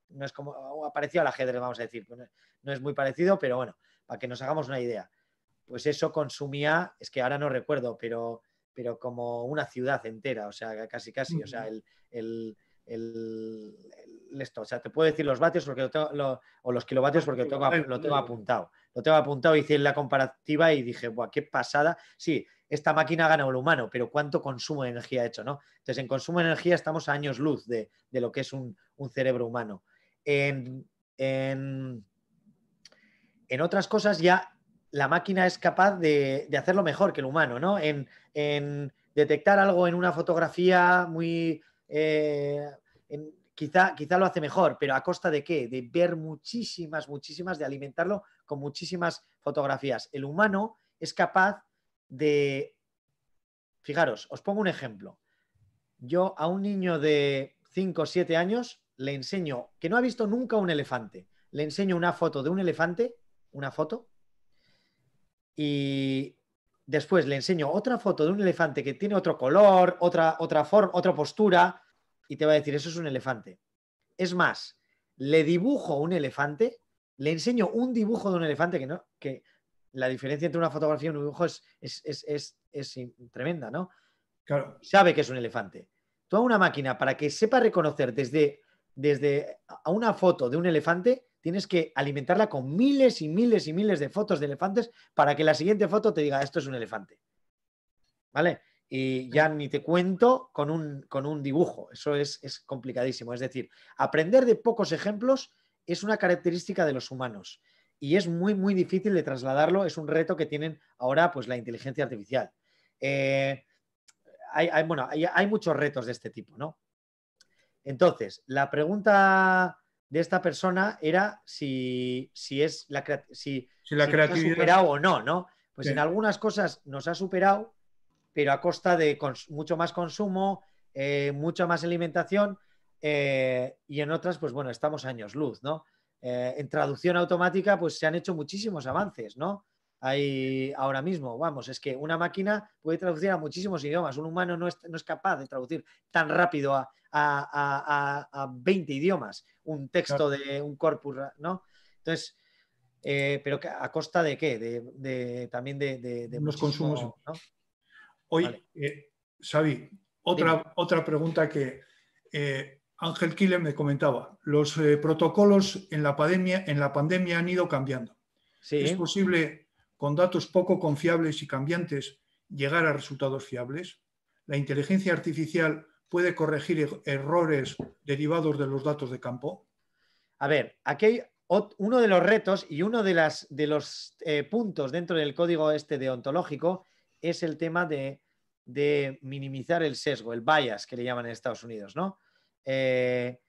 [SPEAKER 3] no es como apareció al ajedrez, vamos a decir, no es muy parecido, pero bueno, para que nos hagamos una idea pues eso consumía, es que ahora no recuerdo, pero, pero como una ciudad entera, o sea, casi casi, o sea, el, esto, o sea, te puedo decir los vatios porque o los kilovatios porque lo tengo, apuntado, lo tengo apuntado, hice la comparativa y dije, guau, qué pasada, sí, esta máquina gana el humano, pero cuánto consumo de energía ha hecho, ¿no? Entonces, en consumo de energía estamos a años luz de, lo que es un, cerebro humano. En, en otras cosas ya la máquina es capaz de, hacerlo mejor que el humano, ¿no? En, detectar algo en una fotografía muy... Eh, quizá, quizá lo hace mejor, pero ¿a costa de qué? De ver muchísimas, muchísimas, de alimentarlo con muchísimas fotografías. El humano es capaz de... Fijaros, os pongo un ejemplo. Yo a un niño de 5 o 7 años le enseño, que no ha visto nunca un elefante, le enseño una foto de un elefante, una foto, y después le enseño otra foto de un elefante que tiene otro color, otra, otra forma, otra postura, y te va a decir, eso es un elefante. Es más, le dibujo un elefante, le enseño un dibujo de un elefante que no, que la diferencia entre una fotografía y un dibujo es, es, es, tremenda, ¿no? Claro. Sabe que es un elefante. Tú una máquina para que sepa reconocer desde, desde a una foto de un elefante, tienes que alimentarla con miles y miles y miles de fotos de elefantes para que la siguiente foto te diga, esto es un elefante. ¿Vale? Y ya ni te cuento con un, con un dibujo. Eso es, complicadísimo. Es decir, aprender de pocos ejemplos es una característica de los humanos y es muy, muy difícil de trasladarlo. Es un reto que tienen ahora pues, la inteligencia artificial. Eh, bueno, hay muchos retos de este tipo, ¿no? Entonces, la pregunta de esta persona era si, si es la, si, si la creatividad ha superado o no, ¿no? Pues en algunas cosas nos ha superado, pero a costa de mucho más consumo, eh, mucha más alimentación, eh, y en otras, pues bueno, estamos años luz, ¿no? Eh, en traducción automática, pues se han hecho muchísimos avances, ¿no? Ahí ahora mismo. Vamos, es que una máquina puede traducir a muchísimos idiomas. Un humano no es, capaz de traducir tan rápido a, a, 20 idiomas un texto de un corpus, ¿no? Entonces, eh, pero ¿a costa de qué? también de, los consumos.
[SPEAKER 1] Hoy, eh, Xavi, otra, otra pregunta que eh, Ángel Kille me comentaba. Los protocolos en la, pandemia, en la pandemia han ido cambiando. ¿Es posible con datos poco confiables y cambiantes llegar a resultados fiables? ¿La inteligencia artificial puede corregir er-, errores derivados de los datos de campo? A ver, aquí uno de los retos y uno de, las,
[SPEAKER 3] de los eh, puntos dentro del código este deontológico es el tema de, minimizar el sesgo, el bias que le llaman en Estados Unidos, ¿no? Eh,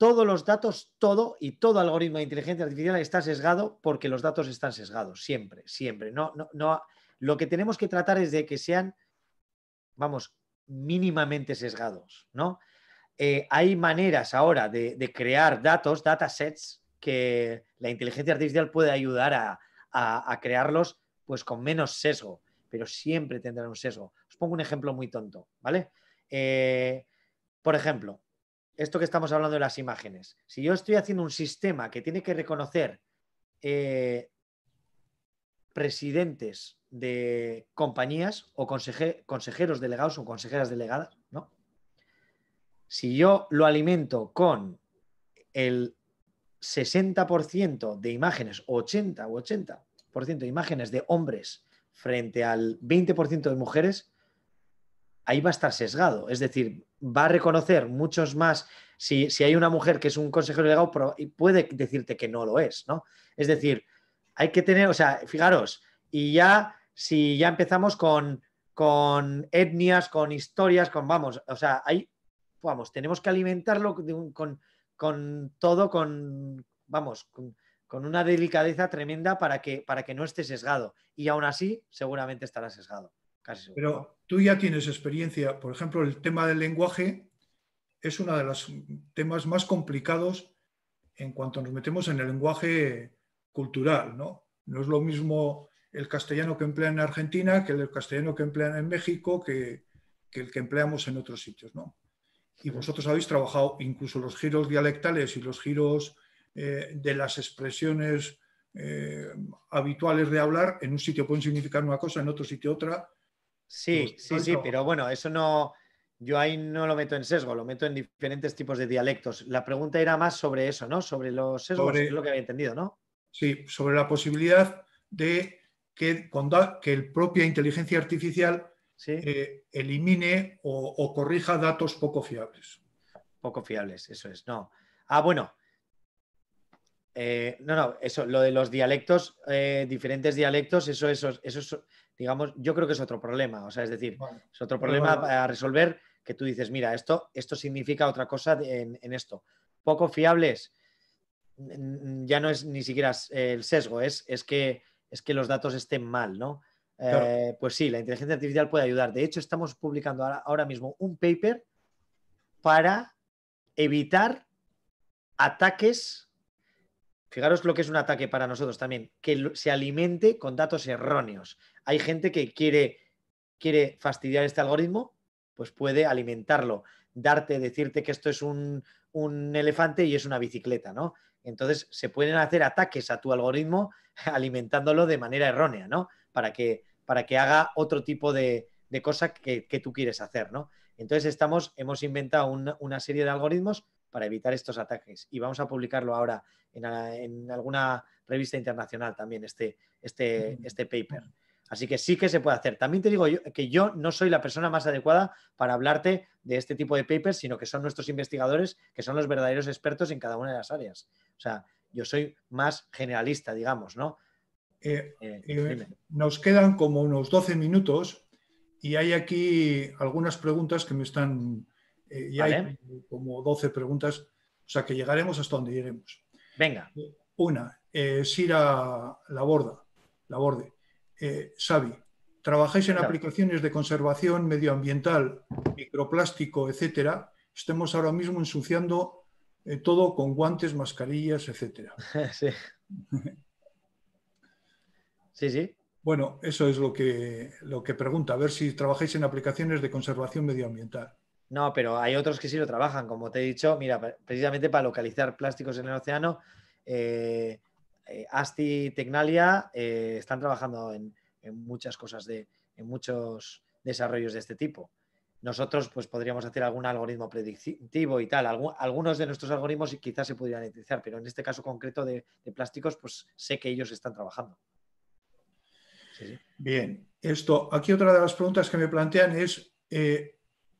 [SPEAKER 3] todos los datos, todo y todo algoritmo de inteligencia artificial está sesgado porque los datos están sesgados, siempre, siempre. No, no, no, lo que tenemos que tratar es de que sean, vamos, mínimamente sesgados, ¿no? Eh, hay maneras ahora de, crear datos, datasets, que la inteligencia artificial puede ayudar a, crearlos pues con menos sesgo, pero siempre tendrán un sesgo. Os pongo un ejemplo muy tonto, ¿vale? Eh, por ejemplo, esto que estamos hablando de las imágenes. Si yo estoy haciendo un sistema que tiene que reconocer eh, presidentes de compañías o consejeros delegados o consejeras delegadas, ¿no? Si yo lo alimento con el 60% de imágenes, 80 o 80% de imágenes de hombres frente al 20% de mujeres, ahí va a estar sesgado. Es decir, va a reconocer muchos más. Si, si hay una mujer que es un consejero delegado, puede decirte que no lo es, ¿no? Es decir, hay que tener, o sea, fijaros, y ya, si ya empezamos con, con etnias, con historias, con, vamos, o sea, hay, vamos, tenemos que alimentarlo con, con, todo, con, vamos, con, una delicadeza tremenda para que, para que no esté sesgado. Y aún así, seguramente estará sesgado. Casi Pero
[SPEAKER 1] Tú ya tienes experiencia, por ejemplo, el tema del lenguaje es uno de los temas más complicados en cuanto nos metemos en el lenguaje cultural, ¿no? No es lo mismo el castellano que emplean en Argentina que el castellano que emplean en México que, el que empleamos en otros sitios, Y vosotros habéis trabajado incluso los giros dialectales y los giros eh, de las expresiones eh, habituales de hablar en un sitio pueden significar una cosa, en otro sitio otra, Sí, sí, sí,
[SPEAKER 3] pero bueno, eso no, yo ahí no lo meto en sesgo, lo meto en diferentes tipos de dialectos. La pregunta era más sobre eso, ¿no? Sobre los sesgos, es lo que había entendido, ¿no?
[SPEAKER 1] Sí, sobre la posibilidad de que, que el propia inteligencia artificial eh, elimine o, corrija datos poco fiables.
[SPEAKER 3] Poco fiables, eso es, no. Ah, bueno, eh, no, no, eso, lo de los dialectos, eh, diferentes dialectos, eso, eso, eso digamos, yo creo que es otro problema. O sea, es decir, es otro problema a resolver que tú dices, mira, esto, esto significa otra cosa en, esto. Poco fiables, ya no es ni siquiera el sesgo, es, es, que, es que los datos estén mal, ¿no? Eh, pues sí, la inteligencia artificial puede ayudar. De hecho, estamos publicando ahora, ahora mismo un paper para evitar ataques Fijaros lo que es un ataque para nosotros también, que se alimente con datos erróneos. Hay gente que quiere, quiere fastidiar este algoritmo, pues puede alimentarlo, darte, decirte que esto es un, elefante y es una bicicleta, ¿no? Entonces se pueden hacer ataques a tu algoritmo alimentándolo de manera errónea, ¿no? Para que, para que haga otro tipo de, de cosa que, que, tú quieres hacer, ¿no? Entonces estamos, hemos inventado una serie de algoritmos para evitar estos ataques. Y vamos a publicarlo ahora en, alguna revista internacional también, este, este, este paper. Así que sí que se puede hacer. También te digo que yo no soy la persona más adecuada para hablarte de este tipo de papers, sino que son nuestros investigadores, que son los verdaderos expertos en cada una de las áreas. O sea, yo soy más generalista, digamos, ¿no?
[SPEAKER 1] Eh, eh, eh, nos quedan como unos 12 minutos y hay aquí algunas preguntas que me están eh, y hay como 12 preguntas, o sea que llegaremos hasta donde lleguemos. Venga. Eh, una, eh, Sira borda, la borde. Eh, Xavi, trabajáis en aplicaciones de conservación medioambiental, microplástico, etcétera. Estemos ahora mismo ensuciando todo con guantes, mascarillas, etcétera. Sí. sí, sí. Bueno, eso es lo que, lo que pregunta, a ver si trabajáis en aplicaciones de conservación medioambiental.
[SPEAKER 3] No, pero hay otros que sí lo trabajan, como te he dicho, mira, precisamente para localizar plásticos en el océano, eh, eh, Asti Asti Tecnalia eh, están trabajando en, muchas cosas, de, en muchos desarrollos de este tipo. Nosotros pues podríamos hacer algún algoritmo predictivo y tal. Algunos de nuestros algoritmos quizás se pudieran utilizar, pero en este caso concreto de, plásticos, pues sé que ellos están trabajando.
[SPEAKER 1] Bien, esto, aquí otra de las preguntas que me plantean es,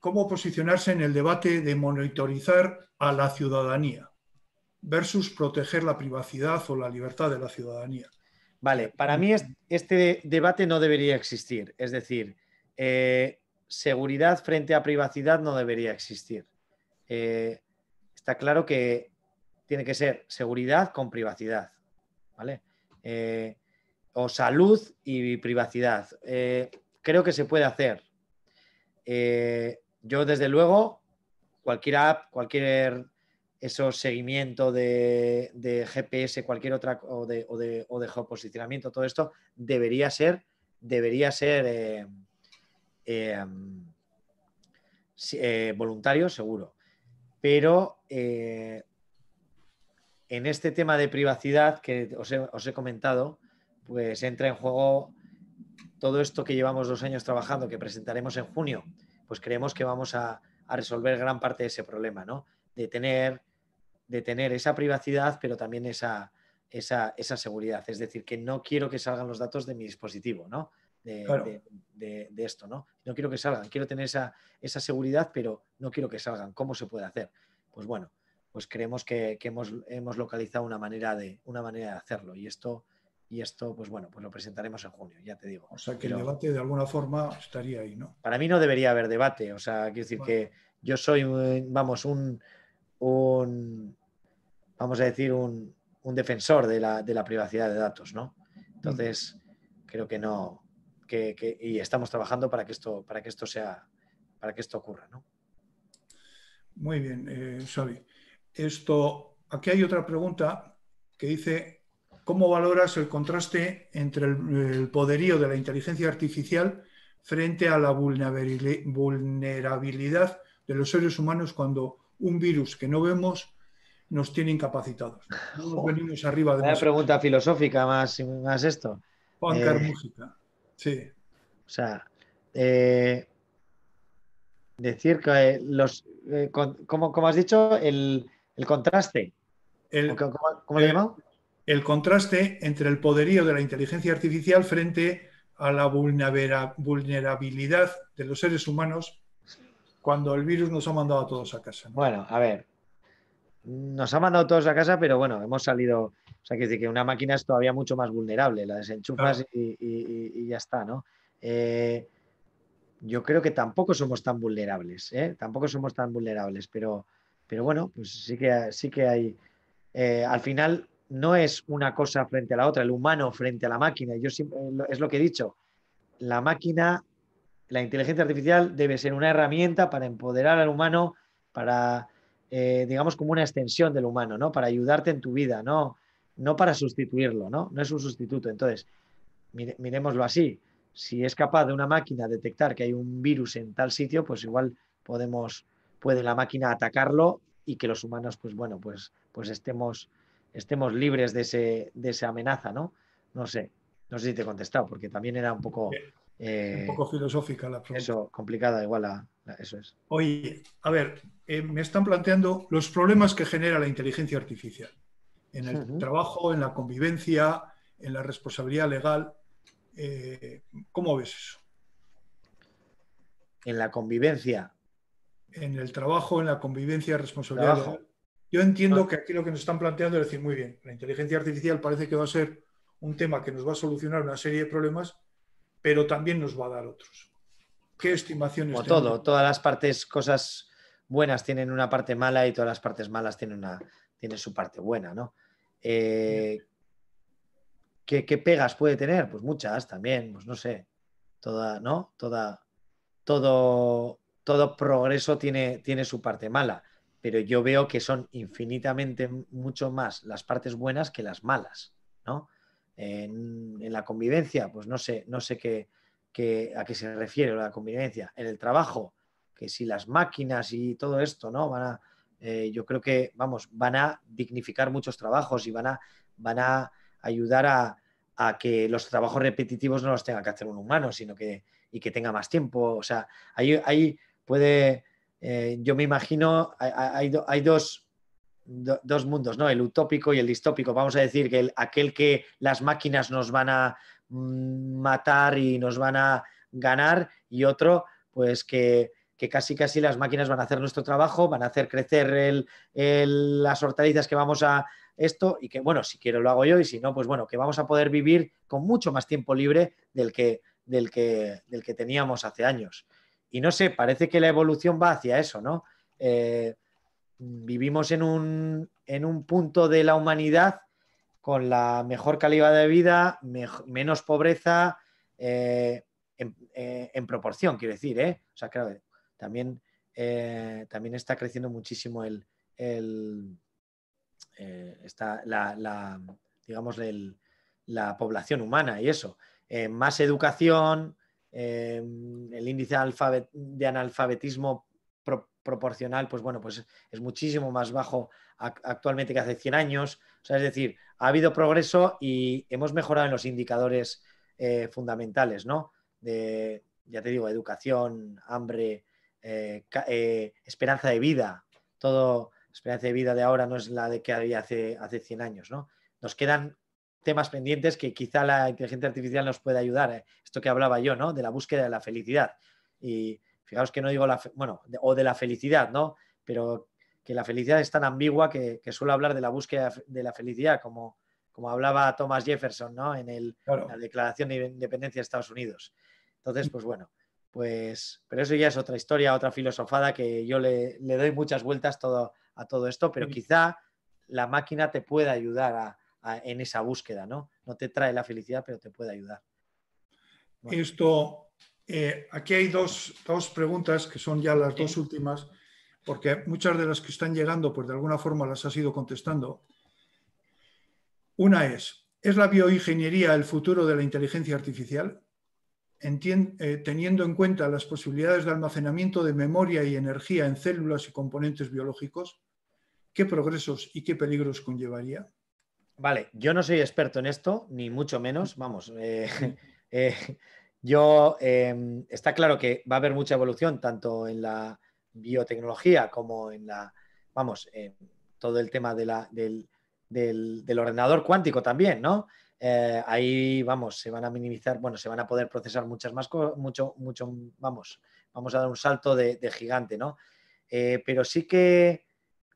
[SPEAKER 1] cómo posicionarse en el debate de monitorizar a la ciudadanía versus proteger la privacidad o la libertad de la ciudadanía.
[SPEAKER 3] Vale, para mí este debate no debería existir. Es decir, eh, seguridad frente a privacidad no debería existir. Eh, está claro que tiene que ser seguridad con privacidad, ¿vale? Eh, o salud y privacidad. creo que se puede hacer. Yo, desde luego, cualquier app, cualquier eso seguimiento de, GPS, cualquier otra o de, geoposicionamiento, todo esto debería ser, debería ser eh, em, eh, voluntario, seguro. Pero eh, en este tema de privacidad que os he comentado, pues entra en juego todo esto que llevamos dos años trabajando, que presentaremos en junio, pues creemos que vamos a, resolver gran parte de ese problema, ¿no? De tener, de tener esa privacidad, pero también esa, esa, seguridad. Es decir, que no quiero que salgan los datos de mi dispositivo, ¿no? De, esto, ¿no? No quiero que salgan, quiero tener esa, esa, seguridad, pero no quiero que salgan. ¿Cómo se puede hacer? Pues bueno, pues creemos que, que hemos, hemos, localizado una manera, de, una manera de hacerlo y esto y esto, pues bueno, pues lo presentaremos en junio, ya te digo. O sea que el debate
[SPEAKER 1] de alguna forma estaría ahí, ¿no?
[SPEAKER 3] Para mí no debería haber debate, o sea, quiero decir que yo soy, vamos, un, vamos a decir, un, defensor de la, de la, privacidad de datos, ¿no? Entonces, creo que no, que, y estamos trabajando para que esto, para que esto sea, para que esto ocurra, ¿no?
[SPEAKER 1] Muy bien, eh, Xavi. Esto, aquí hay otra pregunta que dice ¿Cómo valoras el contraste entre el, poderío de la inteligencia artificial frente a la vulnerabilidad de los seres humanos cuando un virus que no vemos nos tiene incapacitados? Una
[SPEAKER 3] pregunta filosófica más, esto.
[SPEAKER 1] Eh, música. Sí.
[SPEAKER 3] O sea, eh, decir que eh, los, como, como, has
[SPEAKER 1] dicho, el, contraste. ¿Cómo, cómo, le llamamos? el contraste entre el poderío de la inteligencia artificial frente a la vulnerabilidad de los seres humanos cuando el virus nos ha mandado a todos a casa. Bueno,
[SPEAKER 3] a ver, nos ha mandado a todos a casa, pero bueno, hemos salido, o sea, que, que una máquina es todavía mucho más vulnerable, la desenchufas y, ya está, ¿no? Eh, yo creo que tampoco somos tan vulnerables, ¿eh? tampoco somos tan vulnerables, pero, pero bueno, pues sí que, sí que hay, eh, al final no es una cosa frente a la otra, el humano frente a la máquina. Yo eh, es lo que he dicho. La máquina, la inteligencia artificial debe ser una herramienta para empoderar al humano, para, eh, digamos, como una extensión del humano, ¿no? Para ayudarte en tu vida, ¿no? para sustituirlo, ¿no? es un sustituto. Entonces, miremoslo así. Si es capaz de una máquina detectar que hay un virus en tal sitio, pues igual podemos, puede la máquina atacarlo y que los humanos, pues bueno, pues, pues estemos estemos libres de, esa amenaza, ¿no? No sé, no sé si te he contestado, porque también era un poco... Eh, un poco
[SPEAKER 1] filosófica la pregunta. Eso,
[SPEAKER 3] complicada igual, a eso es.
[SPEAKER 1] Oye, a ver, eh, me están planteando los problemas que genera la inteligencia artificial en el trabajo, en la convivencia, en la responsabilidad legal. Eh, ¿Cómo ves eso?
[SPEAKER 3] En la convivencia.
[SPEAKER 1] En el trabajo, en la convivencia, responsabilidad legal. Yo entiendo ah. que aquí lo que nos están planteando es decir, muy bien, la inteligencia artificial parece que va a ser un tema que nos va a solucionar una serie de problemas, pero también nos va a dar otros. ¿Qué estimaciones? todo,
[SPEAKER 3] todas las partes, cosas buenas tienen una parte mala y todas las partes malas tienen, una, su parte buena, ¿no? Eh, ¿qué, pegas puede tener? Pues muchas también, pues no sé. Toda, ¿no? Toda, todo, todo progreso tiene, tiene su parte mala pero yo veo que son infinitamente mucho más las partes buenas que las malas, ¿no? En, la convivencia, pues no sé, no sé qué, a qué se refiere la convivencia. En el trabajo, que si las máquinas y todo esto, ¿no? Van a, eh, yo creo que, vamos, van a dignificar muchos trabajos y van a, van a ayudar a, que los trabajos repetitivos no los tenga que hacer un humano, sino que, que tenga más tiempo. O sea, ahí, ahí puede eh, yo me imagino, hay, dos, mundos, ¿no? El utópico y el distópico. Vamos a decir que aquel que las máquinas nos van a mm, matar y nos van a ganar y otro, pues que, casi casi las máquinas van a hacer nuestro trabajo, van a hacer crecer las hortalizas que vamos a esto y que, bueno, si quiero lo hago yo y si no, pues bueno, que vamos a poder vivir con mucho más tiempo libre del que, del que teníamos hace años y no sé, parece que la evolución va hacia eso, ¿no? Eh, vivimos en un, punto de la humanidad con la mejor calidad de vida, menos pobreza eh, eh, en, proporción, quiero decir, ¿eh? O sea, claro, también, también está creciendo muchísimo el, está la, la población humana y eso. más educación, Em, el índice de analfabetismo proporcional, pues bueno, pues es muchísimo más bajo actualmente que hace 100 años. es decir, ha habido progreso y hemos mejorado en los indicadores eh, fundamentales, ¿no? De, ya te digo, educación, hambre, eh, eh, esperanza de vida. Todo esperanza de vida de ahora no es la de que había hace, hace 100 años, ¿no? Nos quedan temas pendientes que quizá la inteligencia artificial nos puede ayudar. ¿eh? Esto que hablaba yo, ¿no? De la búsqueda de la felicidad. Y fijaos que no digo la, bueno, o de la felicidad, ¿no? Pero que la felicidad es tan ambigua que, suelo hablar de la búsqueda de la felicidad, como, como hablaba Thomas Jefferson, ¿no? En el, la Declaración de Independencia de Estados Unidos. Entonces, pues bueno, pues, pero eso ya es otra historia, otra filosofada que yo le, doy muchas vueltas todo, a todo esto, pero quizá la máquina te pueda ayudar a, en esa búsqueda, ¿no? No te trae la felicidad, pero te puede ayudar.
[SPEAKER 1] Esto, eh, aquí hay dos, preguntas que son ya las dos últimas, porque muchas de las que están llegando, pues de alguna forma las has ido contestando. Una es, ¿es la bioingeniería el futuro de la inteligencia artificial? Eh, teniendo en cuenta las posibilidades de almacenamiento de memoria y energía en células y componentes biológicos, ¿qué progresos y qué peligros conllevaría?
[SPEAKER 3] Vale, yo no soy experto en esto, ni mucho menos, vamos. Eh, eh, yo, em, está claro que va a haber mucha evolución tanto en la biotecnología como en la, vamos, todo el tema del, ordenador cuántico también, ¿no? Eh, ahí, vamos, se van a minimizar, bueno, se van a poder procesar muchas más cosas, mucho, mucho, vamos, vamos a dar un salto de gigante, ¿no? pero sí que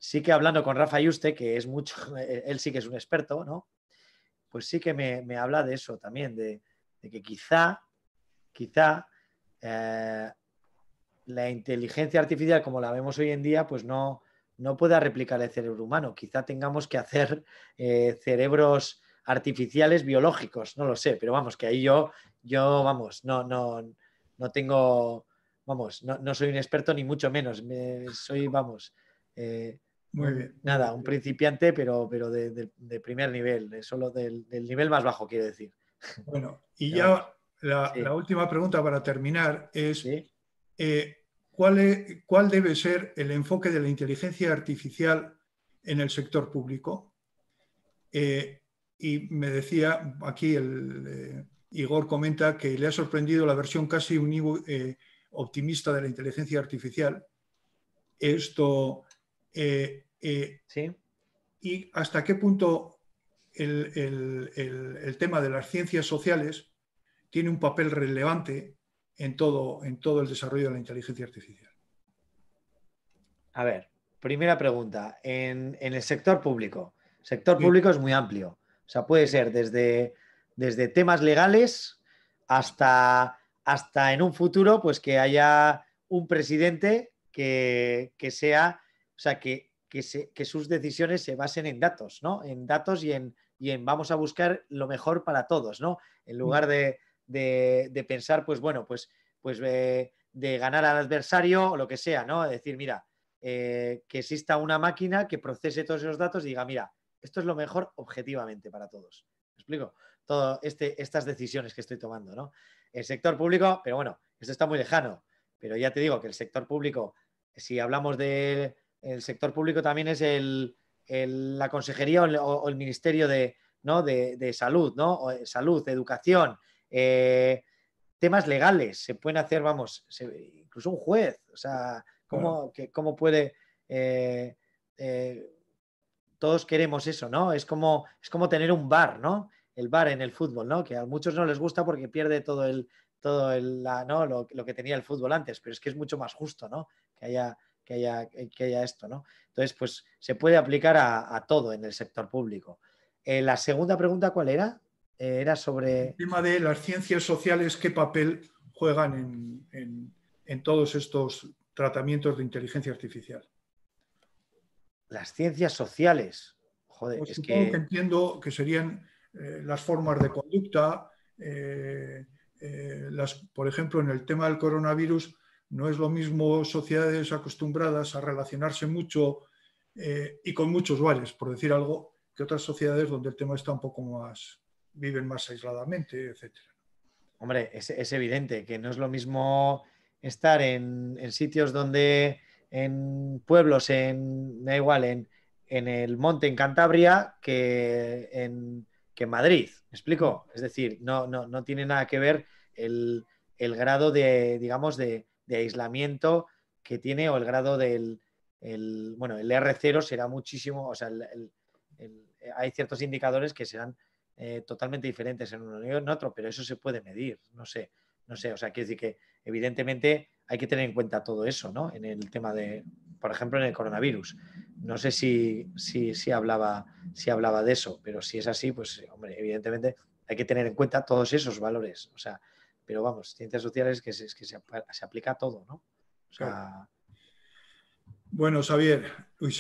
[SPEAKER 3] sí que hablando con Rafa Yuste, que es mucho, eh, él sí que es un experto, ¿no? Pues sí que me, habla de eso también, de, que quizá, quizá eh, la inteligencia artificial como la vemos hoy en día, pues no, no pueda replicar el cerebro humano. Quizá tengamos que hacer eh, cerebros artificiales biológicos, no lo sé, pero vamos, que ahí yo, yo vamos, no, no, no tengo, vamos, no, soy un experto ni mucho menos, soy, vamos,
[SPEAKER 1] muy bien. Nada, un
[SPEAKER 3] principiante, pero, pero de, primer nivel, solo del, nivel más bajo, quiero decir.
[SPEAKER 1] Bueno, y ya la, última pregunta para terminar es, eh, ¿cuál e, ¿cuál debe ser el enfoque de la inteligencia artificial en el sector público? Eh, y me decía aquí el, eh, Igor comenta que le ha sorprendido la versión casi optimista de la inteligencia artificial. Esto eh, eh, ¿Sí? Y hasta qué punto el, tema de las ciencias sociales tiene un papel relevante en todo, en todo el desarrollo de la inteligencia artificial.
[SPEAKER 3] A ver, primera pregunta. En, el sector público. El sector público es
[SPEAKER 1] muy amplio.
[SPEAKER 3] O sea, puede ser desde, desde temas legales hasta, hasta en un futuro, pues que haya un presidente que, que sea o sea, que, sus decisiones se basen en datos, ¿no? En datos y en, y en vamos a buscar lo mejor para todos, ¿no? En mm. lugar de, pensar, pues bueno, pues, pues eh, de, ganar al adversario o lo que sea, ¿no? Es decir, mira, eh, que exista una máquina que procese todos esos datos y diga, mira, esto es lo mejor objetivamente para todos. ¿Me explico? Todas este, estas decisiones que estoy tomando, ¿no? El sector público, pero bueno, esto está muy lejano, pero ya te digo que el sector público, si hablamos de, el sector público también es la consejería o el, ministerio de, salud, ¿no? Eh, salud, educación, eh, temas legales, se pueden hacer, vamos, incluso un juez, o sea, ¿cómo, cómo puede... Eh, todos queremos eso, ¿no? Es como, es como tener un bar, ¿no? El bar en el fútbol, ¿no? Que a muchos no les gusta porque pierde todo el, todo el, ¿no? lo que tenía el fútbol antes, pero es que es mucho más justo, ¿no? Que haya eh, que haya, esto, ¿no? Entonces, pues se puede aplicar a, todo en el sector público. Eh, la segunda pregunta, ¿cuál era?
[SPEAKER 1] Eh, era sobre... El tema de las ciencias sociales, ¿qué papel juegan en, todos estos tratamientos de inteligencia artificial?
[SPEAKER 3] Las ciencias sociales. Joder, pues es que...
[SPEAKER 1] Entiendo que serían las formas de conducta, las, por ejemplo, en el tema del coronavirus, no es lo mismo sociedades acostumbradas a relacionarse mucho eh, y con muchos bares, por decir algo, que otras sociedades donde el tema está un poco más, viven más aisladamente, etc.
[SPEAKER 3] Hombre, es, evidente que no es lo mismo estar en, sitios donde, en pueblos, en, da igual, en, en el monte, en Cantabria, que en, Madrid. ¿Me explico? Es decir, no, no, tiene nada que ver el, el grado de, digamos, de, de aislamiento que tiene o el grado del, el, bueno, el R0 será muchísimo, o sea, hay ciertos indicadores que serán eh, totalmente diferentes en uno y en otro, pero eso se puede medir, no sé, no sé, o sea, quiero decir que evidentemente hay que tener en cuenta todo eso, ¿no? En el tema de, por ejemplo, en el coronavirus. No sé si, si, si, hablaba, si hablaba de eso, pero si es así, pues, hombre, evidentemente hay que tener en cuenta todos esos valores, o sea, pero vamos, ciencias sociales que, se, que se, aplica a todo, ¿no? O sea,
[SPEAKER 1] Bueno, Xavier, Luis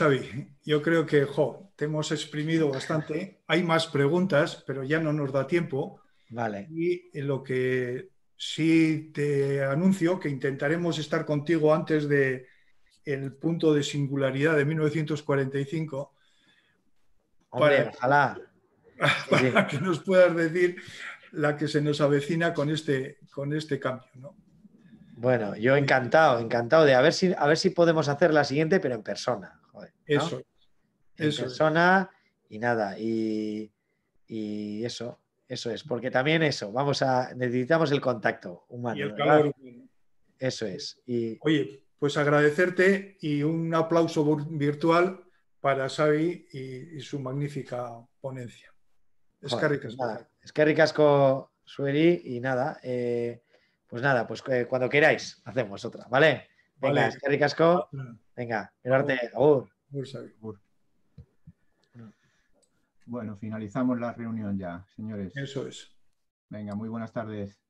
[SPEAKER 1] yo creo que te hemos exprimido bastante. Hay más preguntas, pero ya no nos da tiempo. Vale. Y lo que sí te anuncio, que intentaremos estar contigo antes de el punto de singularidad de 1945.
[SPEAKER 3] para, ojalá.
[SPEAKER 1] que nos puedas decir la que se nos avecina con este, con este cambio.
[SPEAKER 2] ¿no?
[SPEAKER 3] Bueno, yo encantado, encantado de a ver si, a ver si podemos hacer la siguiente, pero en persona.
[SPEAKER 2] Eso. En
[SPEAKER 3] persona y nada. Y, eso, eso es. Porque también eso, vamos a. Necesitamos el contacto humano.
[SPEAKER 1] Eso es. Y... Oye, pues agradecerte y un aplauso virtual para Xavi y, su magnífica ponencia. Es Caricas.
[SPEAKER 3] Es que ricasco, Sueli, y nada, eh, pues nada, pues eh, cuando queráis hacemos otra, ¿vale? Venga, es que ricasco, venga, mirarte,
[SPEAKER 2] agur. Bueno, finalizamos la reunión ya, señores. Eso es. Venga, muy buenas tardes.